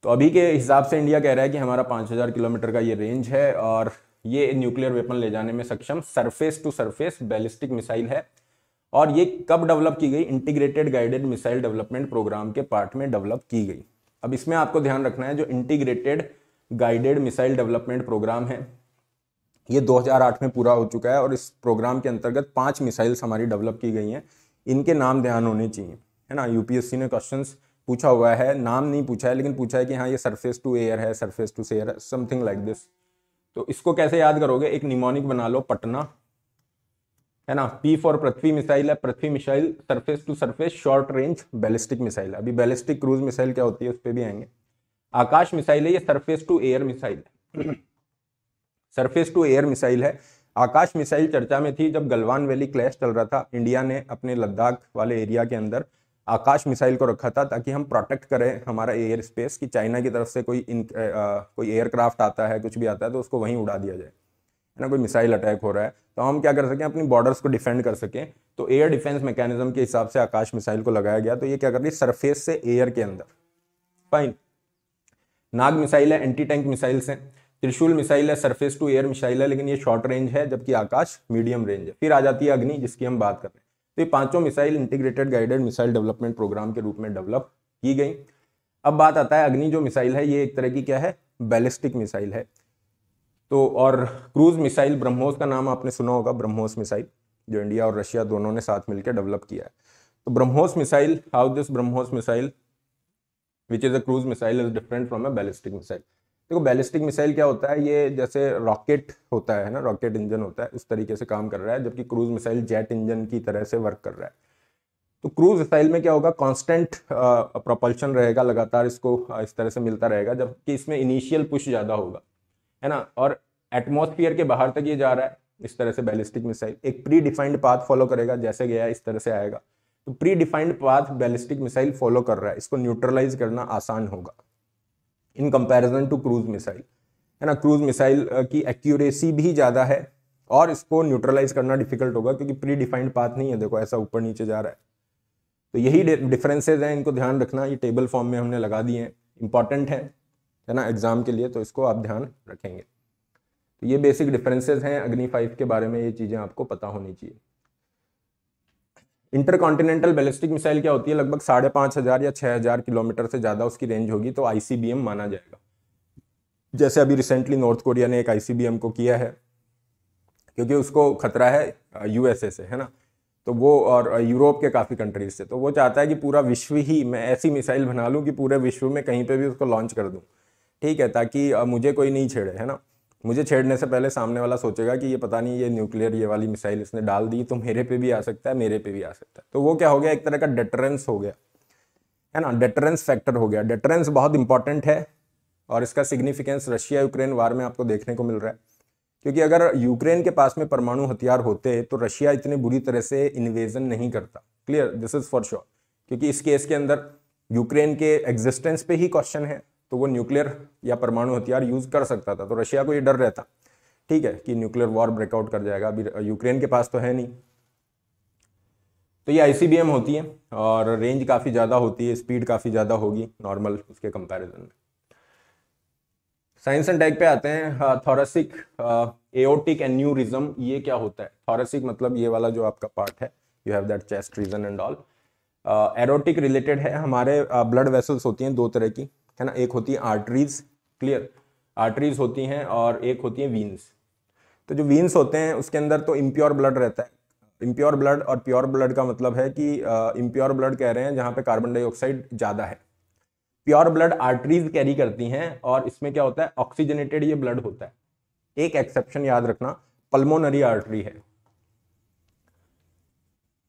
तो अभी के हिसाब से इंडिया कह रहा है कि हमारा पाँच हज़ार किलोमीटर का ये रेंज है और ये न्यूक्लियर वेपन ले जाने में सक्षम surface to surface ballistic missile है और ये कब डेवलप की गई integrated guided missile development programme के पार्ट में डेवलप की गई अब इसमें आपको ध्यान रखना है जो integrated guided missile development programme है ये 2008 में पूरा हो चुका है और इस प्रोग्राम के अंतर्गत पांच मिसाइल्स हमारी डेवलप की गई हैं इनके नाम ध्यान होने चाहिए है ना यूपीएससी ने क्वेश्चन पूछा हुआ है नाम नहीं पूछा है लेकिन पूछा है कि हाँ ये सरफेस टू एयर है सरफेस टू से समथिंग लाइक दिस तो इसको कैसे याद करोगे एक निमोनिक बना लो पटना है ना पी फॉर पृथ्वी मिसाइल है Prithvi missile surface to surface short range ballistic missile अभी बैलिस्टिक क्रूज मिसाइल क्या होती है उस पर भी आएंगे आकाश मिसाइल है ये सरफेस टू एयर मिसाइल है सरफेस टू एयर मिसाइल है आकाश मिसाइल चर्चा में थी जब गलवान वैली क्लैश चल रहा था इंडिया ने अपने लद्दाख वाले एरिया के अंदर आकाश मिसाइल को रखा था ताकि हम प्रोटेक्ट करें हमारा एयर स्पेस कि चाइना की तरफ से कोई इन, आ, कोई एयरक्राफ्ट आता है कुछ भी आता है तो उसको वहीं उड़ा दिया जाए ना कोई मिसाइल अटैक हो रहा है तो हम क्या कर सकें अपनी बॉर्डर्स को डिफेंड कर सकें तो एयर डिफेंस मैकेनिज्म के हिसाब से आकाश मिसाइल को लगाया गया तो ये क्या कर रही है सरफेस से एयर के अंदर फाइन नाग मिसाइल है एंटी टैंक मिसाइल्स हैं त्रिशूल मिसाइल है सरफेस टू एयर मिसाइल है लेकिन ये शॉर्ट रेंज है जबकि आकाश मीडियम रेंज है फिर आ जाती है अग्नि जिसकी हम बात कर रहे हैं तो ये पांचों missile integrated guided missile development programme के रूप में डेवलप की गई अब बात आता है अग्नि जो मिसाइल है ये एक तरह की क्या है बैलिस्टिक मिसाइल है तो और क्रूज़ मिसाइल ब्रह्मोस का नाम आपने सुना होगा ब्रह्मोस मिसाइल जो इंडिया और रशिया दोनों ने साथ मिलकर डेवलप किया है तो BrahMos missile how this BrahMos missile which is a cruise missile is different from a ballistic missile देखो बैलिस्टिक मिसाइल क्या होता है ये जैसे रॉकेट होता है ना रॉकेट इंजन होता है उस तरीके से काम कर रहा है जबकि क्रूज मिसाइल जेट इंजन की तरह से वर्क कर रहा है तो क्रूज मिसाइल में क्या होगा कांस्टेंट प्रोपल्शन रहेगा लगातार इसको इस तरह से मिलता रहेगा जबकि इसमें इनिशियल पुश ज़्यादा होगा है ना और एटमोसफियर के बाहर तक ये जा रहा है इस तरह से बैलिस्टिक मिसाइल एक प्री डिफाइंड पाथ फॉलो करेगा जैसे गया इस तरह से आएगा तो predefined path ballistic missile follow कर रहा है इसको न्यूट्रलाइज करना आसान होगा in comparison to cruise missile है ना क्रूज मिसाइल की एक्यूरेसी भी ज़्यादा है और इसको न्यूट्रलाइज करना डिफिकल्ट होगा क्योंकि प्री डिफाइंड पाथ नहीं है देखो ऐसा ऊपर नीचे जा रहा है तो यही डिफरेंसेज हैं इनको ध्यान रखना ये टेबल फॉर्म में हमने लगा दिए हैं इंपॉर्टेंट है है ना एग्ज़ाम के लिए तो इसको आप ध्यान रखेंगे तो ये बेसिक डिफरेंसेस हैं अग्नि फाइव के बारे में ये चीज़ें आपको पता होनी चाहिए इंटरकॉन्टिनेंटल बैलिस्टिक मिसाइल क्या होती है लगभग साढ़े पाँच हज़ार या छः हज़ार किलोमीटर से ज़्यादा उसकी रेंज होगी तो आईसीबीएम माना जाएगा जैसे अभी रिसेंटली नॉर्थ कोरिया ने एक आईसीबीएम को किया है क्योंकि उसको खतरा है यूएसए से है ना तो वो और यूरोप के काफ़ी कंट्रीज से तो वो चाहता है कि पूरा विश्व ही मैं ऐसी मिसाइल बना लूँ कि पूरे विश्व में कहीं पर भी उसको लॉन्च कर दूँ ठीक है ताकि मुझे कोई नहीं छेड़े है ना मुझे छेड़ने से पहले सामने वाला सोचेगा कि ये पता नहीं ये न्यूक्लियर ये वाली मिसाइल इसने डाल दी तो मेरे पे भी आ सकता है मेरे पे भी आ सकता है तो वो क्या हो गया एक तरह का डेटरेंस हो गया है ना डेटरेंस फैक्टर हो गया डेटरेंस बहुत इंपॉर्टेंट है और इसका सिग्निफिकेंस रशिया यूक्रेन वार में आपको देखने को मिल रहा है क्योंकि अगर यूक्रेन के पास में परमाणु हथियार होते तो रशिया इतनी बुरी तरह से इन्वेजन नहीं करता clear this is for sure क्योंकि इस केस के अंदर यूक्रेन के एग्जिस्टेंस पे ही क्वेश्चन है तो वो न्यूक्लियर या परमाणु हथियार यूज़ कर सकता था तो रशिया को ये डर रहता ठीक है कि न्यूक्लियर वॉर ब्रेकआउट कर जाएगा अभी यूक्रेन के पास तो है नहीं तो ये आई होती है और रेंज काफ़ी ज़्यादा होती है स्पीड काफ़ी ज़्यादा होगी नॉर्मल उसके कंपेरिजन में साइंस एंड टैग पे आते हैं थोरसिक एओटिक एंड न्यूरिज्म ये क्या होता है थोरसिक मतलब ये वाला जो आपका पार्ट है you have that chest region and all aortic related है हमारे ब्लड uh, वेसल्स होती हैं दो तरह की है ना एक होती है आर्टरीज क्लियर आर्टरीज होती हैं और एक होती है वीन्स तो जो वीन्स होते हैं उसके अंदर तो इम्प्योर ब्लड रहता है इम्प्योर ब्लड और प्योर ब्लड का मतलब है कि इम्प्योर ब्लड कह रहे हैं जहाँ पे कार्बन डाइऑक्साइड ज़्यादा है प्योर ब्लड आर्टरीज कैरी करती हैं और इसमें क्या होता है ऑक्सीजनेटेड ये ब्लड होता है एक एक्सेप्शन याद रखना पल्मोनरी आर्टरी है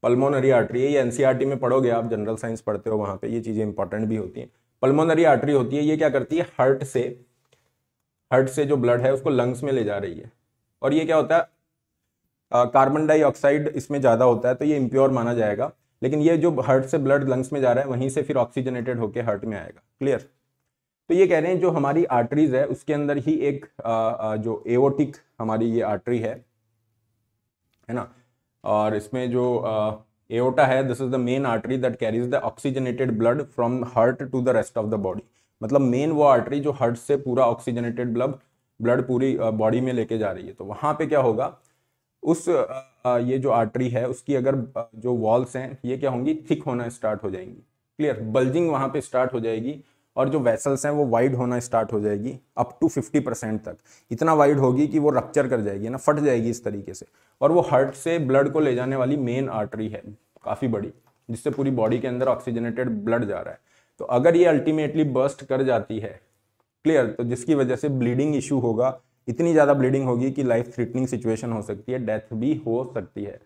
पल्मोनरी आर्टरी है ये एनसीआरटी e में पढ़ोगे आप जनरल साइंस पढ़ते हो वहाँ पे ये चीज़ें इंपॉर्टेंट भी होती हैं पल्मोनरी आर्टरी होती है ये क्या करती है हर्ट से हर्ट से जो ब्लड है उसको लंग्स में ले जा रही है और ये क्या होता है कार्बन डाइऑक्साइड इसमें ज़्यादा होता है तो ये इम्प्योर माना जाएगा लेकिन ये जो हर्ट से ब्लड लंग्स में जा रहा है वहीं से फिर ऑक्सीजनेटेड होकर हर्ट में आएगा क्लियर तो ये कह रहे हैं जो हमारी आर्टरीज है उसके अंदर ही एक आ, आ, जो एवोटिक हमारी ये आर्टरी है है ना और इसमें जो एओटा है this is the main artery that carries the oxygenated blood from heart to the rest of the body मतलब मेन वो आर्टरी जो हार्ट से पूरा ऑक्सीजनेटेड ब्लड ब्लड पूरी बॉडी में लेके जा रही है तो वहाँ पे क्या होगा उस ये जो आर्टरी है उसकी अगर जो वॉल्स हैं ये क्या होंगी थिक होना स्टार्ट हो जाएंगी क्लियर बल्जिंग वहाँ पे स्टार्ट हो जाएगी और जो वेसल्स हैं वो वाइड होना स्टार्ट हो जाएगी अप टू 50 परसेंट तक इतना वाइड होगी कि वो रक्चर कर जाएगी ना फट जाएगी इस तरीके से और वो हार्ट से ब्लड को ले जाने वाली मेन आर्टरी है काफ़ी बड़ी जिससे पूरी बॉडी के अंदर ऑक्सीजनेटेड ब्लड जा रहा है तो अगर ये अल्टीमेटली बर्स्ट कर जाती है क्लियर तो जिसकी वजह से ब्लीडिंग इशू होगा इतनी ज़्यादा ब्लीडिंग होगी कि लाइफ थ्रिटनिंग सिचुएशन हो सकती है डेथ भी हो सकती है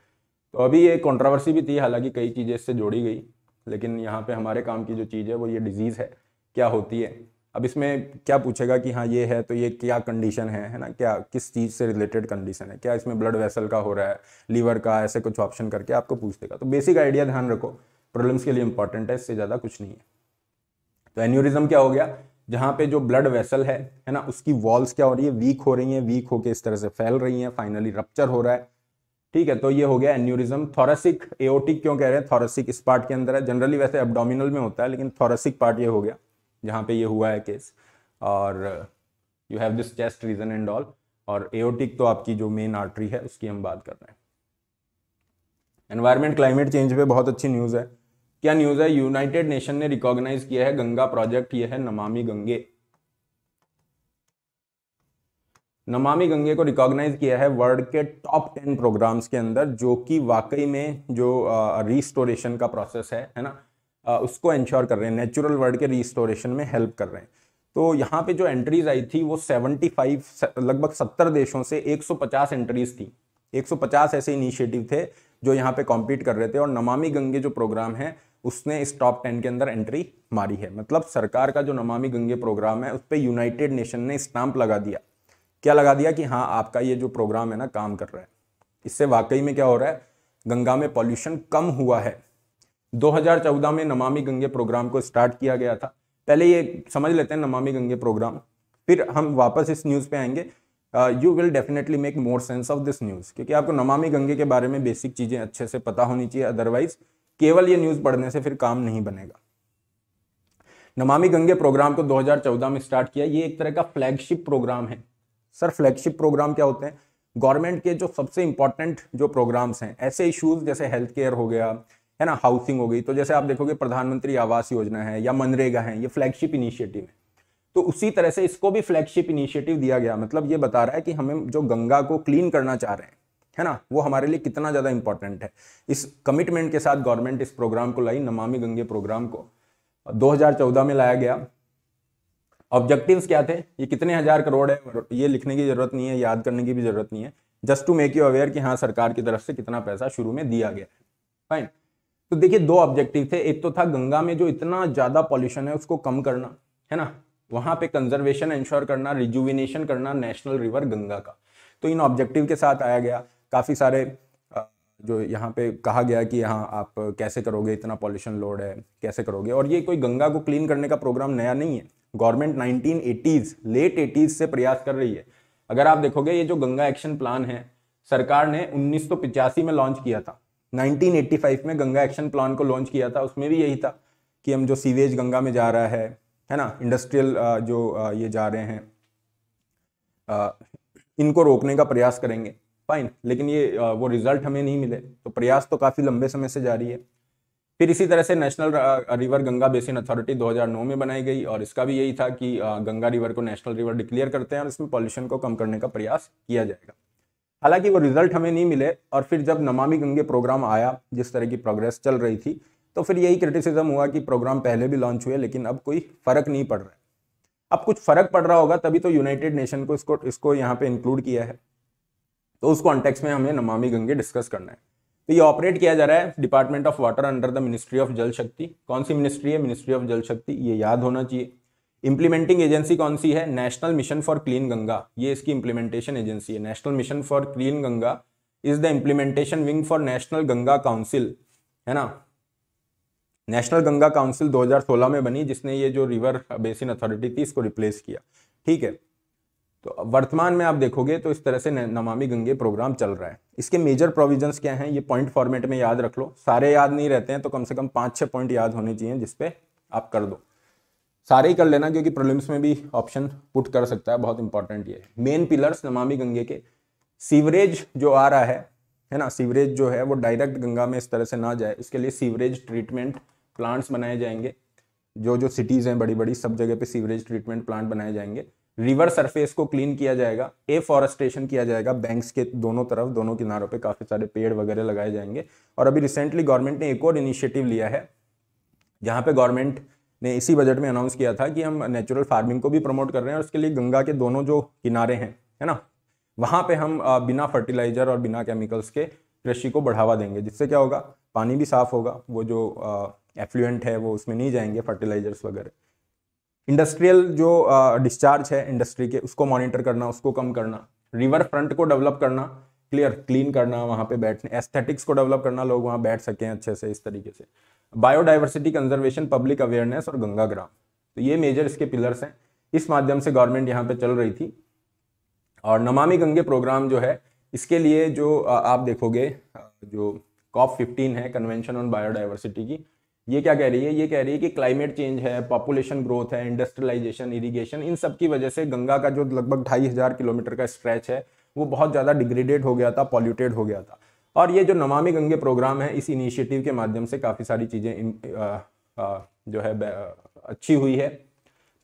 तो अभी ये कॉन्ट्रावर्सी भी थी हालांकि कई चीज़ें इससे जोड़ी गई लेकिन यहाँ पे हमारे काम की जो चीज़ है वो ये डिजीज़ है क्या होती है अब इसमें क्या पूछेगा कि हाँ ये है तो ये क्या कंडीशन है है ना क्या किस चीज़ से रिलेटेड कंडीशन है क्या इसमें ब्लड वेसल का हो रहा है लीवर का ऐसे कुछ ऑप्शन करके आपको पूछ देगा तो बेसिक आइडिया ध्यान रखो प्रॉब्लम्स के लिए इंपॉर्टेंट है इससे ज़्यादा कुछ नहीं है तो एन्यूरिज्म क्या हो गया जहाँ पे जो ब्लड वेसल है है ना उसकी वॉल्स क्या हो रही है वीक हो रही हैं वीक होकर इस तरह से फैल रही हैं फाइनली रप्चर हो रहा है ठीक है तो ये हो गया एन्यूरिज्म थोरेसिक एओटिक क्यों कह रहे हैं थोरेसिक इस पार्ट के अंदर है जनरली वैसे एब्डोमिनल में होता है लेकिन थोरेसिक पार्ट ये हो गया जहाँ पे ये हुआ है केस और you have this chest region and all और एओटिक तो आपकी जो मेन आर्टरी है उसकी हम बात कर रहे हैं एनवायरमेंट क्लाइमेट चेंज पे बहुत अच्छी न्यूज़ है क्या न्यूज़ है यूनाइटेड नेशन ने रिकॉग्नाइज किया है गंगा प्रोजेक्ट ये है नमामि गंगे नमामि गंगे को रिकॉग्नाइज किया है वर्ल्ड के टॉप टेन प्रोग्राम्स के अंदर जो कि वाकई में जो रिस्टोरेशन का प्रोसेस है है ना उसको इंश्योर कर रहे हैं नेचुरल वर्ल्ड के रिस्टोरेशन में हेल्प कर रहे हैं तो यहाँ पे जो एंट्रीज आई थी वो 75 लगभग 70 देशों से 150 एंट्रीज थी 150 ऐसे इनिशिएटिव थे जो यहाँ पे कॉम्पीट कर रहे थे और नमामि गंगे जो प्रोग्राम है उसने इस टॉप टेन के अंदर एंट्री मारी है मतलब सरकार का जो नमामि गंगे प्रोग्राम है उस पर यूनाइटेड नेशन ने स्टाम्प लगा दिया क्या लगा दिया कि हाँ आपका ये जो प्रोग्राम है ना काम कर रहा है इससे वाकई में क्या हो रहा है गंगा में पॉल्यूशन कम हुआ है 2014 में नमामि गंगे प्रोग्राम को स्टार्ट किया गया था पहले ये समझ लेते हैं नमामि गंगे प्रोग्राम फिर हम वापस इस न्यूज़ पे आएंगे you will definitely make more sense of this news क्योंकि आपको नमामि गंगे के बारे में बेसिक चीज़ें अच्छे से पता होनी चाहिए अदरवाइज केवल ये न्यूज़ पढ़ने से फिर काम नहीं बनेगा नमामि गंगे प्रोग्राम को 2014 में स्टार्ट किया ये एक तरह का फ्लैगशिप प्रोग्राम है सर फ्लैगशिप प्रोग्राम क्या होते हैं गवर्नमेंट के जो सबसे इंपॉर्टेंट जो प्रोग्राम्स हैं ऐसे इश्यूज जैसे हेल्थ केयर हो गया है ना हाउसिंग हो गई तो जैसे आप देखोगे प्रधानमंत्री आवास योजना है या मनरेगा है ये फ्लैगशिप इनिशिएटिव है तो उसी तरह से इसको भी फ्लैगशिप इनिशिएटिव दिया गया मतलब ये बता रहा है कि हमें जो गंगा को क्लीन करना चाह रहे हैं है ना वो हमारे लिए कितना ज़्यादा इंपॉर्टेंट है इस कमिटमेंट के साथ गवर्नमेंट इस प्रोग्राम को लाई नमामि गंगे प्रोग्राम को 2014 में लाया गया ऑब्जेक्टिव्स क्या थे ये कितने हज़ार करोड़ है ये लिखने की ज़रूरत नहीं है याद करने की भी ज़रूरत नहीं है just to make you aware कि हाँ सरकार की तरफ से कितना पैसा शुरू में दिया गया है फाइन तो देखिए दो ऑब्जेक्टिव थे एक तो था गंगा में जो इतना ज़्यादा पॉल्यूशन है उसको कम करना है ना वहाँ पे कंजर्वेशन इंश्योर करना रिजुविनेशन करना नेशनल रिवर गंगा का तो इन ऑब्जेक्टिव के साथ आया गया काफ़ी सारे जो यहाँ पे कहा गया कि यहाँ आप कैसे करोगे इतना पॉल्यूशन लोड है कैसे करोगे और ये कोई गंगा को क्लीन करने का प्रोग्राम नया नहीं है गवर्नमेंट 1980s लेट 80s से प्रयास कर रही है अगर आप देखोगे ये जो गंगा एक्शन प्लान है सरकार ने उन्नीस में लॉन्च किया था 1985 में गंगा एक्शन प्लान को लॉन्च किया था उसमें भी यही था कि हम जो सीवेज गंगा में जा रहा है है ना इंडस्ट्रियल जो ये जा रहे हैं इनको रोकने का प्रयास करेंगे फाइन लेकिन ये वो रिजल्ट हमें नहीं मिले तो प्रयास तो काफ़ी लंबे समय से जारी है फिर इसी तरह से national river Ganga basin authority 2009 में बनाई गई और इसका भी यही था कि गंगा रिवर को नेशनल रिवर डिक्लेयर करते हैं और इसमें पॉल्यूशन को कम करने का प्रयास किया जाएगा हालांकि वो रिजल्ट हमें नहीं मिले और फिर जब नमामि गंगे प्रोग्राम आया जिस तरह की प्रोग्रेस चल रही थी तो फिर यही क्रिटिसिज्म हुआ कि प्रोग्राम पहले भी लॉन्च हुए लेकिन अब कोई फर्क नहीं पड़ रहा है अब कुछ फर्क पड़ रहा होगा तभी तो यूनाइटेड नेशन को इसको इसको यहाँ पे इंक्लूड किया है तो उस कॉन्टेक्स्ट में हमें नमामि गंगे डिस्कस करना है तो ये ऑपरेट किया जा रहा है department of water under the ministry of Jal Shakti कौन सी मिनिस्ट्री है मिनिस्ट्री ऑफ जल शक्ति ये याद होना चाहिए इम्प्लीमेंटिंग एजेंसी कौन सी है national mission for clean Ganga ये इसकी इम्प्लीमेंटेशन एजेंसी है national mission for clean Ganga is the implementation wing for national Ganga council है ना नेशनल गंगा काउंसिल 2016 में बनी जिसने ये जो रिवर बेसिन अथॉरिटी थी इसको रिप्लेस किया ठीक है तो वर्तमान में आप देखोगे तो इस तरह से नमामि गंगे प्रोग्राम चल रहा है इसके मेजर प्रोविजंस क्या हैं ये पॉइंट फॉर्मेट में याद रख लो सारे याद नहीं रहते हैं तो कम से कम पाँच छः पॉइंट याद होने चाहिए जिसपे आप कर दो सारे ही कर लेना क्योंकि प्रॉब्लम्स में भी ऑप्शन पुट कर सकता है बहुत इंपॉर्टेंट ये मेन पिलर्स नमामि गंगे के सीवरेज जो आ रहा है है ना सीवरेज जो है वो डायरेक्ट गंगा में इस तरह से ना जाए इसके लिए सीवरेज ट्रीटमेंट प्लांट्स बनाए जाएंगे जो जो सिटीज़ हैं बड़ी बड़ी सब जगह पे सीवरेज ट्रीटमेंट प्लांट बनाए जाएंगे रिवर सरफेस को क्लीन किया जाएगा एफॉरेस्टेशन किया जाएगा बैंक्स के दोनों तरफ दोनों किनारों पे काफ़ी सारे पेड़ वगैरह लगाए जाएंगे और अभी रिसेंटली गवर्नमेंट ने एक और इनिशिएटिव लिया है जहाँ पे गवर्नमेंट ने इसी बजट में अनाउंस किया था कि हम नेचुरल फार्मिंग को भी प्रमोट कर रहे हैं और उसके लिए गंगा के दोनों जो किनारे हैं है ना वहाँ पे हम बिना फर्टिलाइज़र और बिना केमिकल्स के कृषि को बढ़ावा देंगे जिससे क्या होगा पानी भी साफ़ होगा वो जो एफ्लुएंट है वो उसमें नहीं जाएंगे फर्टिलाइज़र्स वगैरह इंडस्ट्रियल जो डिस्चार्ज है इंडस्ट्री के उसको मॉनिटर करना उसको कम करना रिवर फ्रंट को डेवलप करना क्लियर क्लीन करना वहाँ पे बैठने एस्थेटिक्स को डेवलप करना लोग वहाँ बैठ सकें अच्छे से इस तरीके से बायोडाइवर्सिटी कंजर्वेशन पब्लिक अवेयरनेस और गंगा ग्राम तो ये मेजर इसके पिलर्स हैं इस माध्यम से गवर्नमेंट यहाँ पे चल रही थी और नमामि गंगे प्रोग्राम जो है इसके लिए जो आप देखोगे जो कॉप फिफ्टीन है कन्वेंशन ऑन बायोडाइवर्सिटी की ये क्या कह रही है ये कह रही है कि क्लाइमेट चेंज है पॉपुलेशन ग्रोथ है इंडस्ट्रियलाइजेशन इरिगेशन इन सब की वजह से गंगा का जो लगभग ढाई हज़ार किलोमीटर का स्ट्रेच है वो बहुत ज़्यादा डिग्रेडेड हो गया था पॉल्यूटेड हो गया था और ये जो नमामि गंगे प्रोग्राम है इस इनिशिएटिव के माध्यम से काफ़ी सारी चीज़ें जो है अच्छी हुई है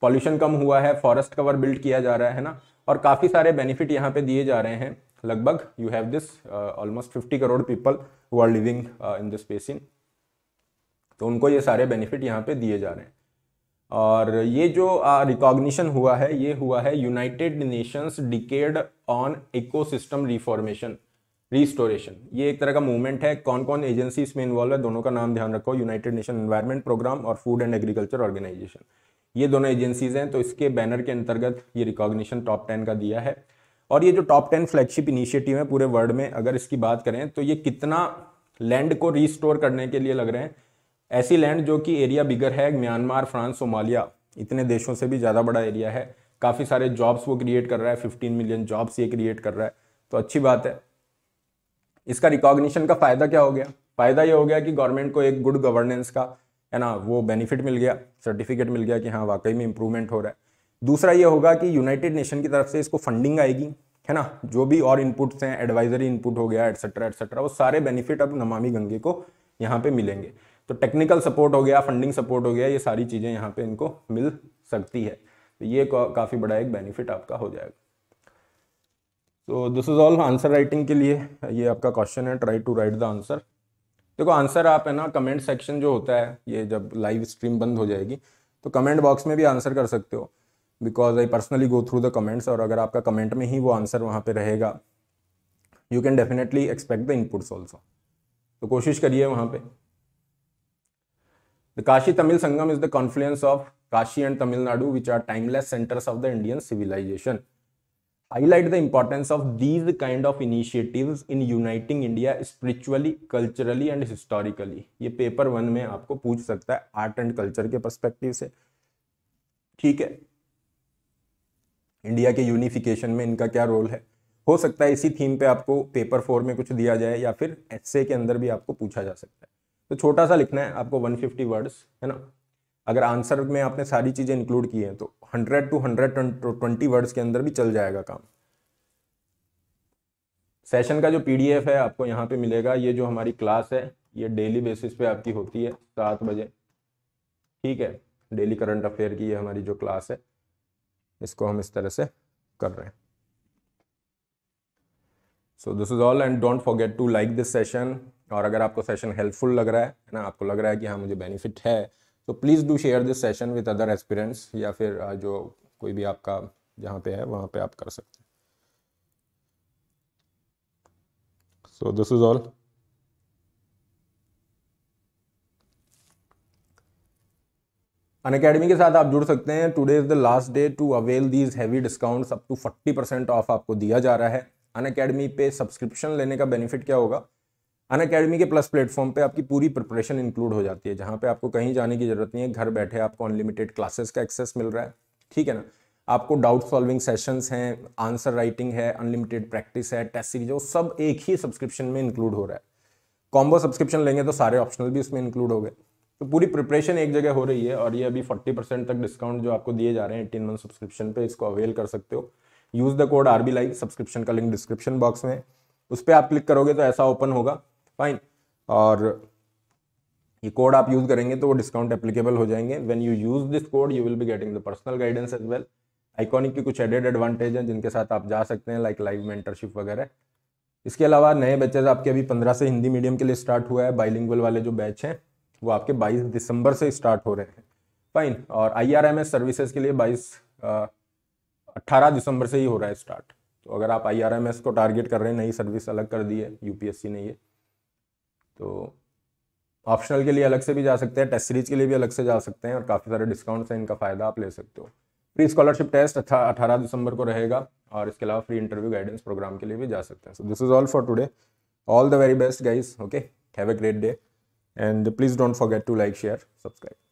पॉल्यूशन कम हुआ है फॉरेस्ट कवर बिल्ड किया जा रहा है ना और काफ़ी सारे बेनिफिट यहाँ पे दिए जा रहे हैं लगभग you have this almost fifty crore people who are living in this basin तो उनको ये सारे बेनिफिट यहाँ पे दिए जा रहे हैं और ये जो रिकॉग्निशन हुआ है ये हुआ है United Nations decade on ecosystem reformation restoration ये एक तरह का मूवमेंट है कौन कौन एजेंसी इसमें इन्वॉल्व है दोनों का नाम ध्यान रखो यूनाइटेड नेशन इन्वायरमेंट प्रोग्राम और फूड एंड एग्रीकल्चर ऑर्गेनाइजेशन ये दोनों एजेंसीज हैं तो इसके बैनर के अंतर्गत ये रिकॉग्निशन टॉप टेन का दिया है और ये जो टॉप टेन फ्लैगशिप इनिशिएटिव है पूरे वर्ल्ड में अगर इसकी बात करें तो ये कितना लैंड को रिस्टोर करने के लिए लग रहे हैं ऐसी लैंड जो कि एरिया बिगर है म्यांमार फ्रांस सोमालिया इतने देशों से भी ज़्यादा बड़ा एरिया है काफ़ी सारे जॉब्स वो क्रिएट कर रहा है फिफ्टीन मिलियन जॉब्स ये क्रिएट कर रहा है तो अच्छी बात है इसका रिकॉग्निशन का फ़ायदा क्या हो गया फ़ायदा ये हो गया कि गवर्नमेंट को एक गुड गवर्नेंस का है ना वो बेनिफिट मिल गया सर्टिफिकेट मिल गया कि हाँ वाकई में इम्प्रूवमेंट हो रहा है दूसरा ये होगा कि यूनाइटेड नेशन की तरफ से इसको फंडिंग आएगी है ना जो भी और इनपुट्स हैं एडवाइजरी इनपुट हो गया एटसेट्रा एटसेट्रा वो सारे बेनिफिट अब नमामि गंगे को यहाँ पे मिलेंगे तो टेक्निकल सपोर्ट हो गया फंडिंग सपोर्ट हो गया ये सारी चीज़ें यहाँ पे इनको मिल सकती है तो ये काफ़ी बड़ा एक बेनिफिट आपका हो जाएगा तो this is all answer writing के लिए ये आपका क्वेश्चन है try to write the answer देखो आंसर आप है ना कमेंट सेक्शन जो होता है ये जब लाइव स्ट्रीम बंद हो जाएगी तो कमेंट बॉक्स में भी आंसर कर सकते हो because I personally go through the comments और अगर आपका कमेंट में ही वो आंसर वहाँ पे रहेगा you can definitely expect the inputs also तो कोशिश करिए वहाँ पे The Kashi Tamil Sangam is the confluence of Kashi and Tamil Nadu, which are timeless centers of the Indian civilization. Highlight the importance of these kind of initiatives in uniting India spiritually, culturally and historically. ये paper one में आपको पूछ सकता है art and culture के perspective से ठीक है इंडिया के यूनिफिकेशन में इनका क्या रोल है हो सकता है इसी थीम पे आपको पेपर फोर में कुछ दिया जाए या फिर एसए के अंदर भी आपको पूछा जा सकता है तो छोटा सा लिखना है आपको 150 वर्ड्स है ना अगर आंसर में आपने सारी चीज़ें इंक्लूड की हैं तो 100 टू 120 वर्ड्स के अंदर भी चल जाएगा काम सेशन का जो पीडीएफ है आपको यहाँ पे मिलेगा ये जो हमारी क्लास है ये डेली बेसिस पे आपकी होती है सात बजे ठीक है डेली करंट अफेयर की ये हमारी जो क्लास है इसको हम इस तरह से कर रहे हैं so this is all and don't forget to like this session और अगर आपको सेशन हेल्पफुल लग रहा है ना आपको लग रहा है कि हाँ मुझे बेनिफिट है तो please do share this session with other experience या फिर जो कोई भी आपका जहाँ पे है वहाँ पे आप कर सकते हैं so this is all Unacademy के साथ आप जुड़ सकते हैं today is the last day to avail these heavy discounts up to forty percent off आपको दिया जा रहा है अन अकेडमी पे सब्सक्रिप्शन लेने का बेनिफिट क्या होगा अन अकेडमी के प्लस प्लेटफॉर्म पे आपकी पूरी प्रिपरेशन इंक्लूड हो जाती है जहाँ पे आपको कहीं जाने की जरूरत नहीं है घर बैठे आपको अनलिमिटेड क्लासेस का एक्सेस मिल रहा है ठीक है ना आपको डाउट सॉल्विंग सेशंस हैं आंसर राइटिंग है अनलिमिटेड प्रैक्टिस है टेस्ट सीरीज वो सब एक ही सब्सक्रिप्शन में इंक्लूड हो रहा है कॉम्बो सब्सक्रिप्शन लेंगे तो सारे ऑप्शनल भी उसमें इंक्लूड हो गए तो पूरी प्रिपरेशन एक जगह हो रही है और ये अभी फोर्टी परसेंट तक डिस्काउंट जो आपको दिए जा रहे हैं एटीन मंथ सब्सक्रिप्शन पे इसको अवेल कर सकते हो use the code R B live subscription का लिंक डिस्क्रिप्शन बॉक्स में उस पर आप क्लिक करोगे तो ऐसा ओपन होगा फाइन और ये कोड आप यूज़ करेंगे तो वो डिस्काउंट एप्लीकेबल हो जाएंगे when you use this code you will be getting the personal guidance as well iconic के कुछ एडेड एडवांटेज हैं जिनके साथ आप जा सकते हैं लाइक लाइव मेंटरशिप वगैरह इसके अलावा नए बैचेज आपके अभी पंद्रह से हिंदी मीडियम के लिए स्टार्ट हुआ है बाइलिंगल वाले जो बैच हैं वो आपके बाईस दिसंबर से स्टार्ट हो रहे हैं फाइन और I R M S services के लिए बाईस अट्ठारह दिसंबर से ही हो रहा है स्टार्ट तो अगर आप आई आर एम एस को टारगेट कर रहे हैं नई सर्विस अलग कर दी है सी ने ये तो ऑप्शनल के लिए अलग से भी जा सकते हैं टेस्ट सीरीज के लिए भी अलग से जा सकते हैं और काफ़ी सारे डिस्काउंट्स हैं इनका फ़ायदा आप ले सकते हो फ्री स्कॉलरशिप टेस्ट अठारह दिसंबर को रहेगा और इसके अलावा फ्री इंटरव्यू गाइडेंस प्रोग्राम के लिए भी जा सकते हैं so this is all for today all the very best guys okay have a great day and please don't forget to like share subscribe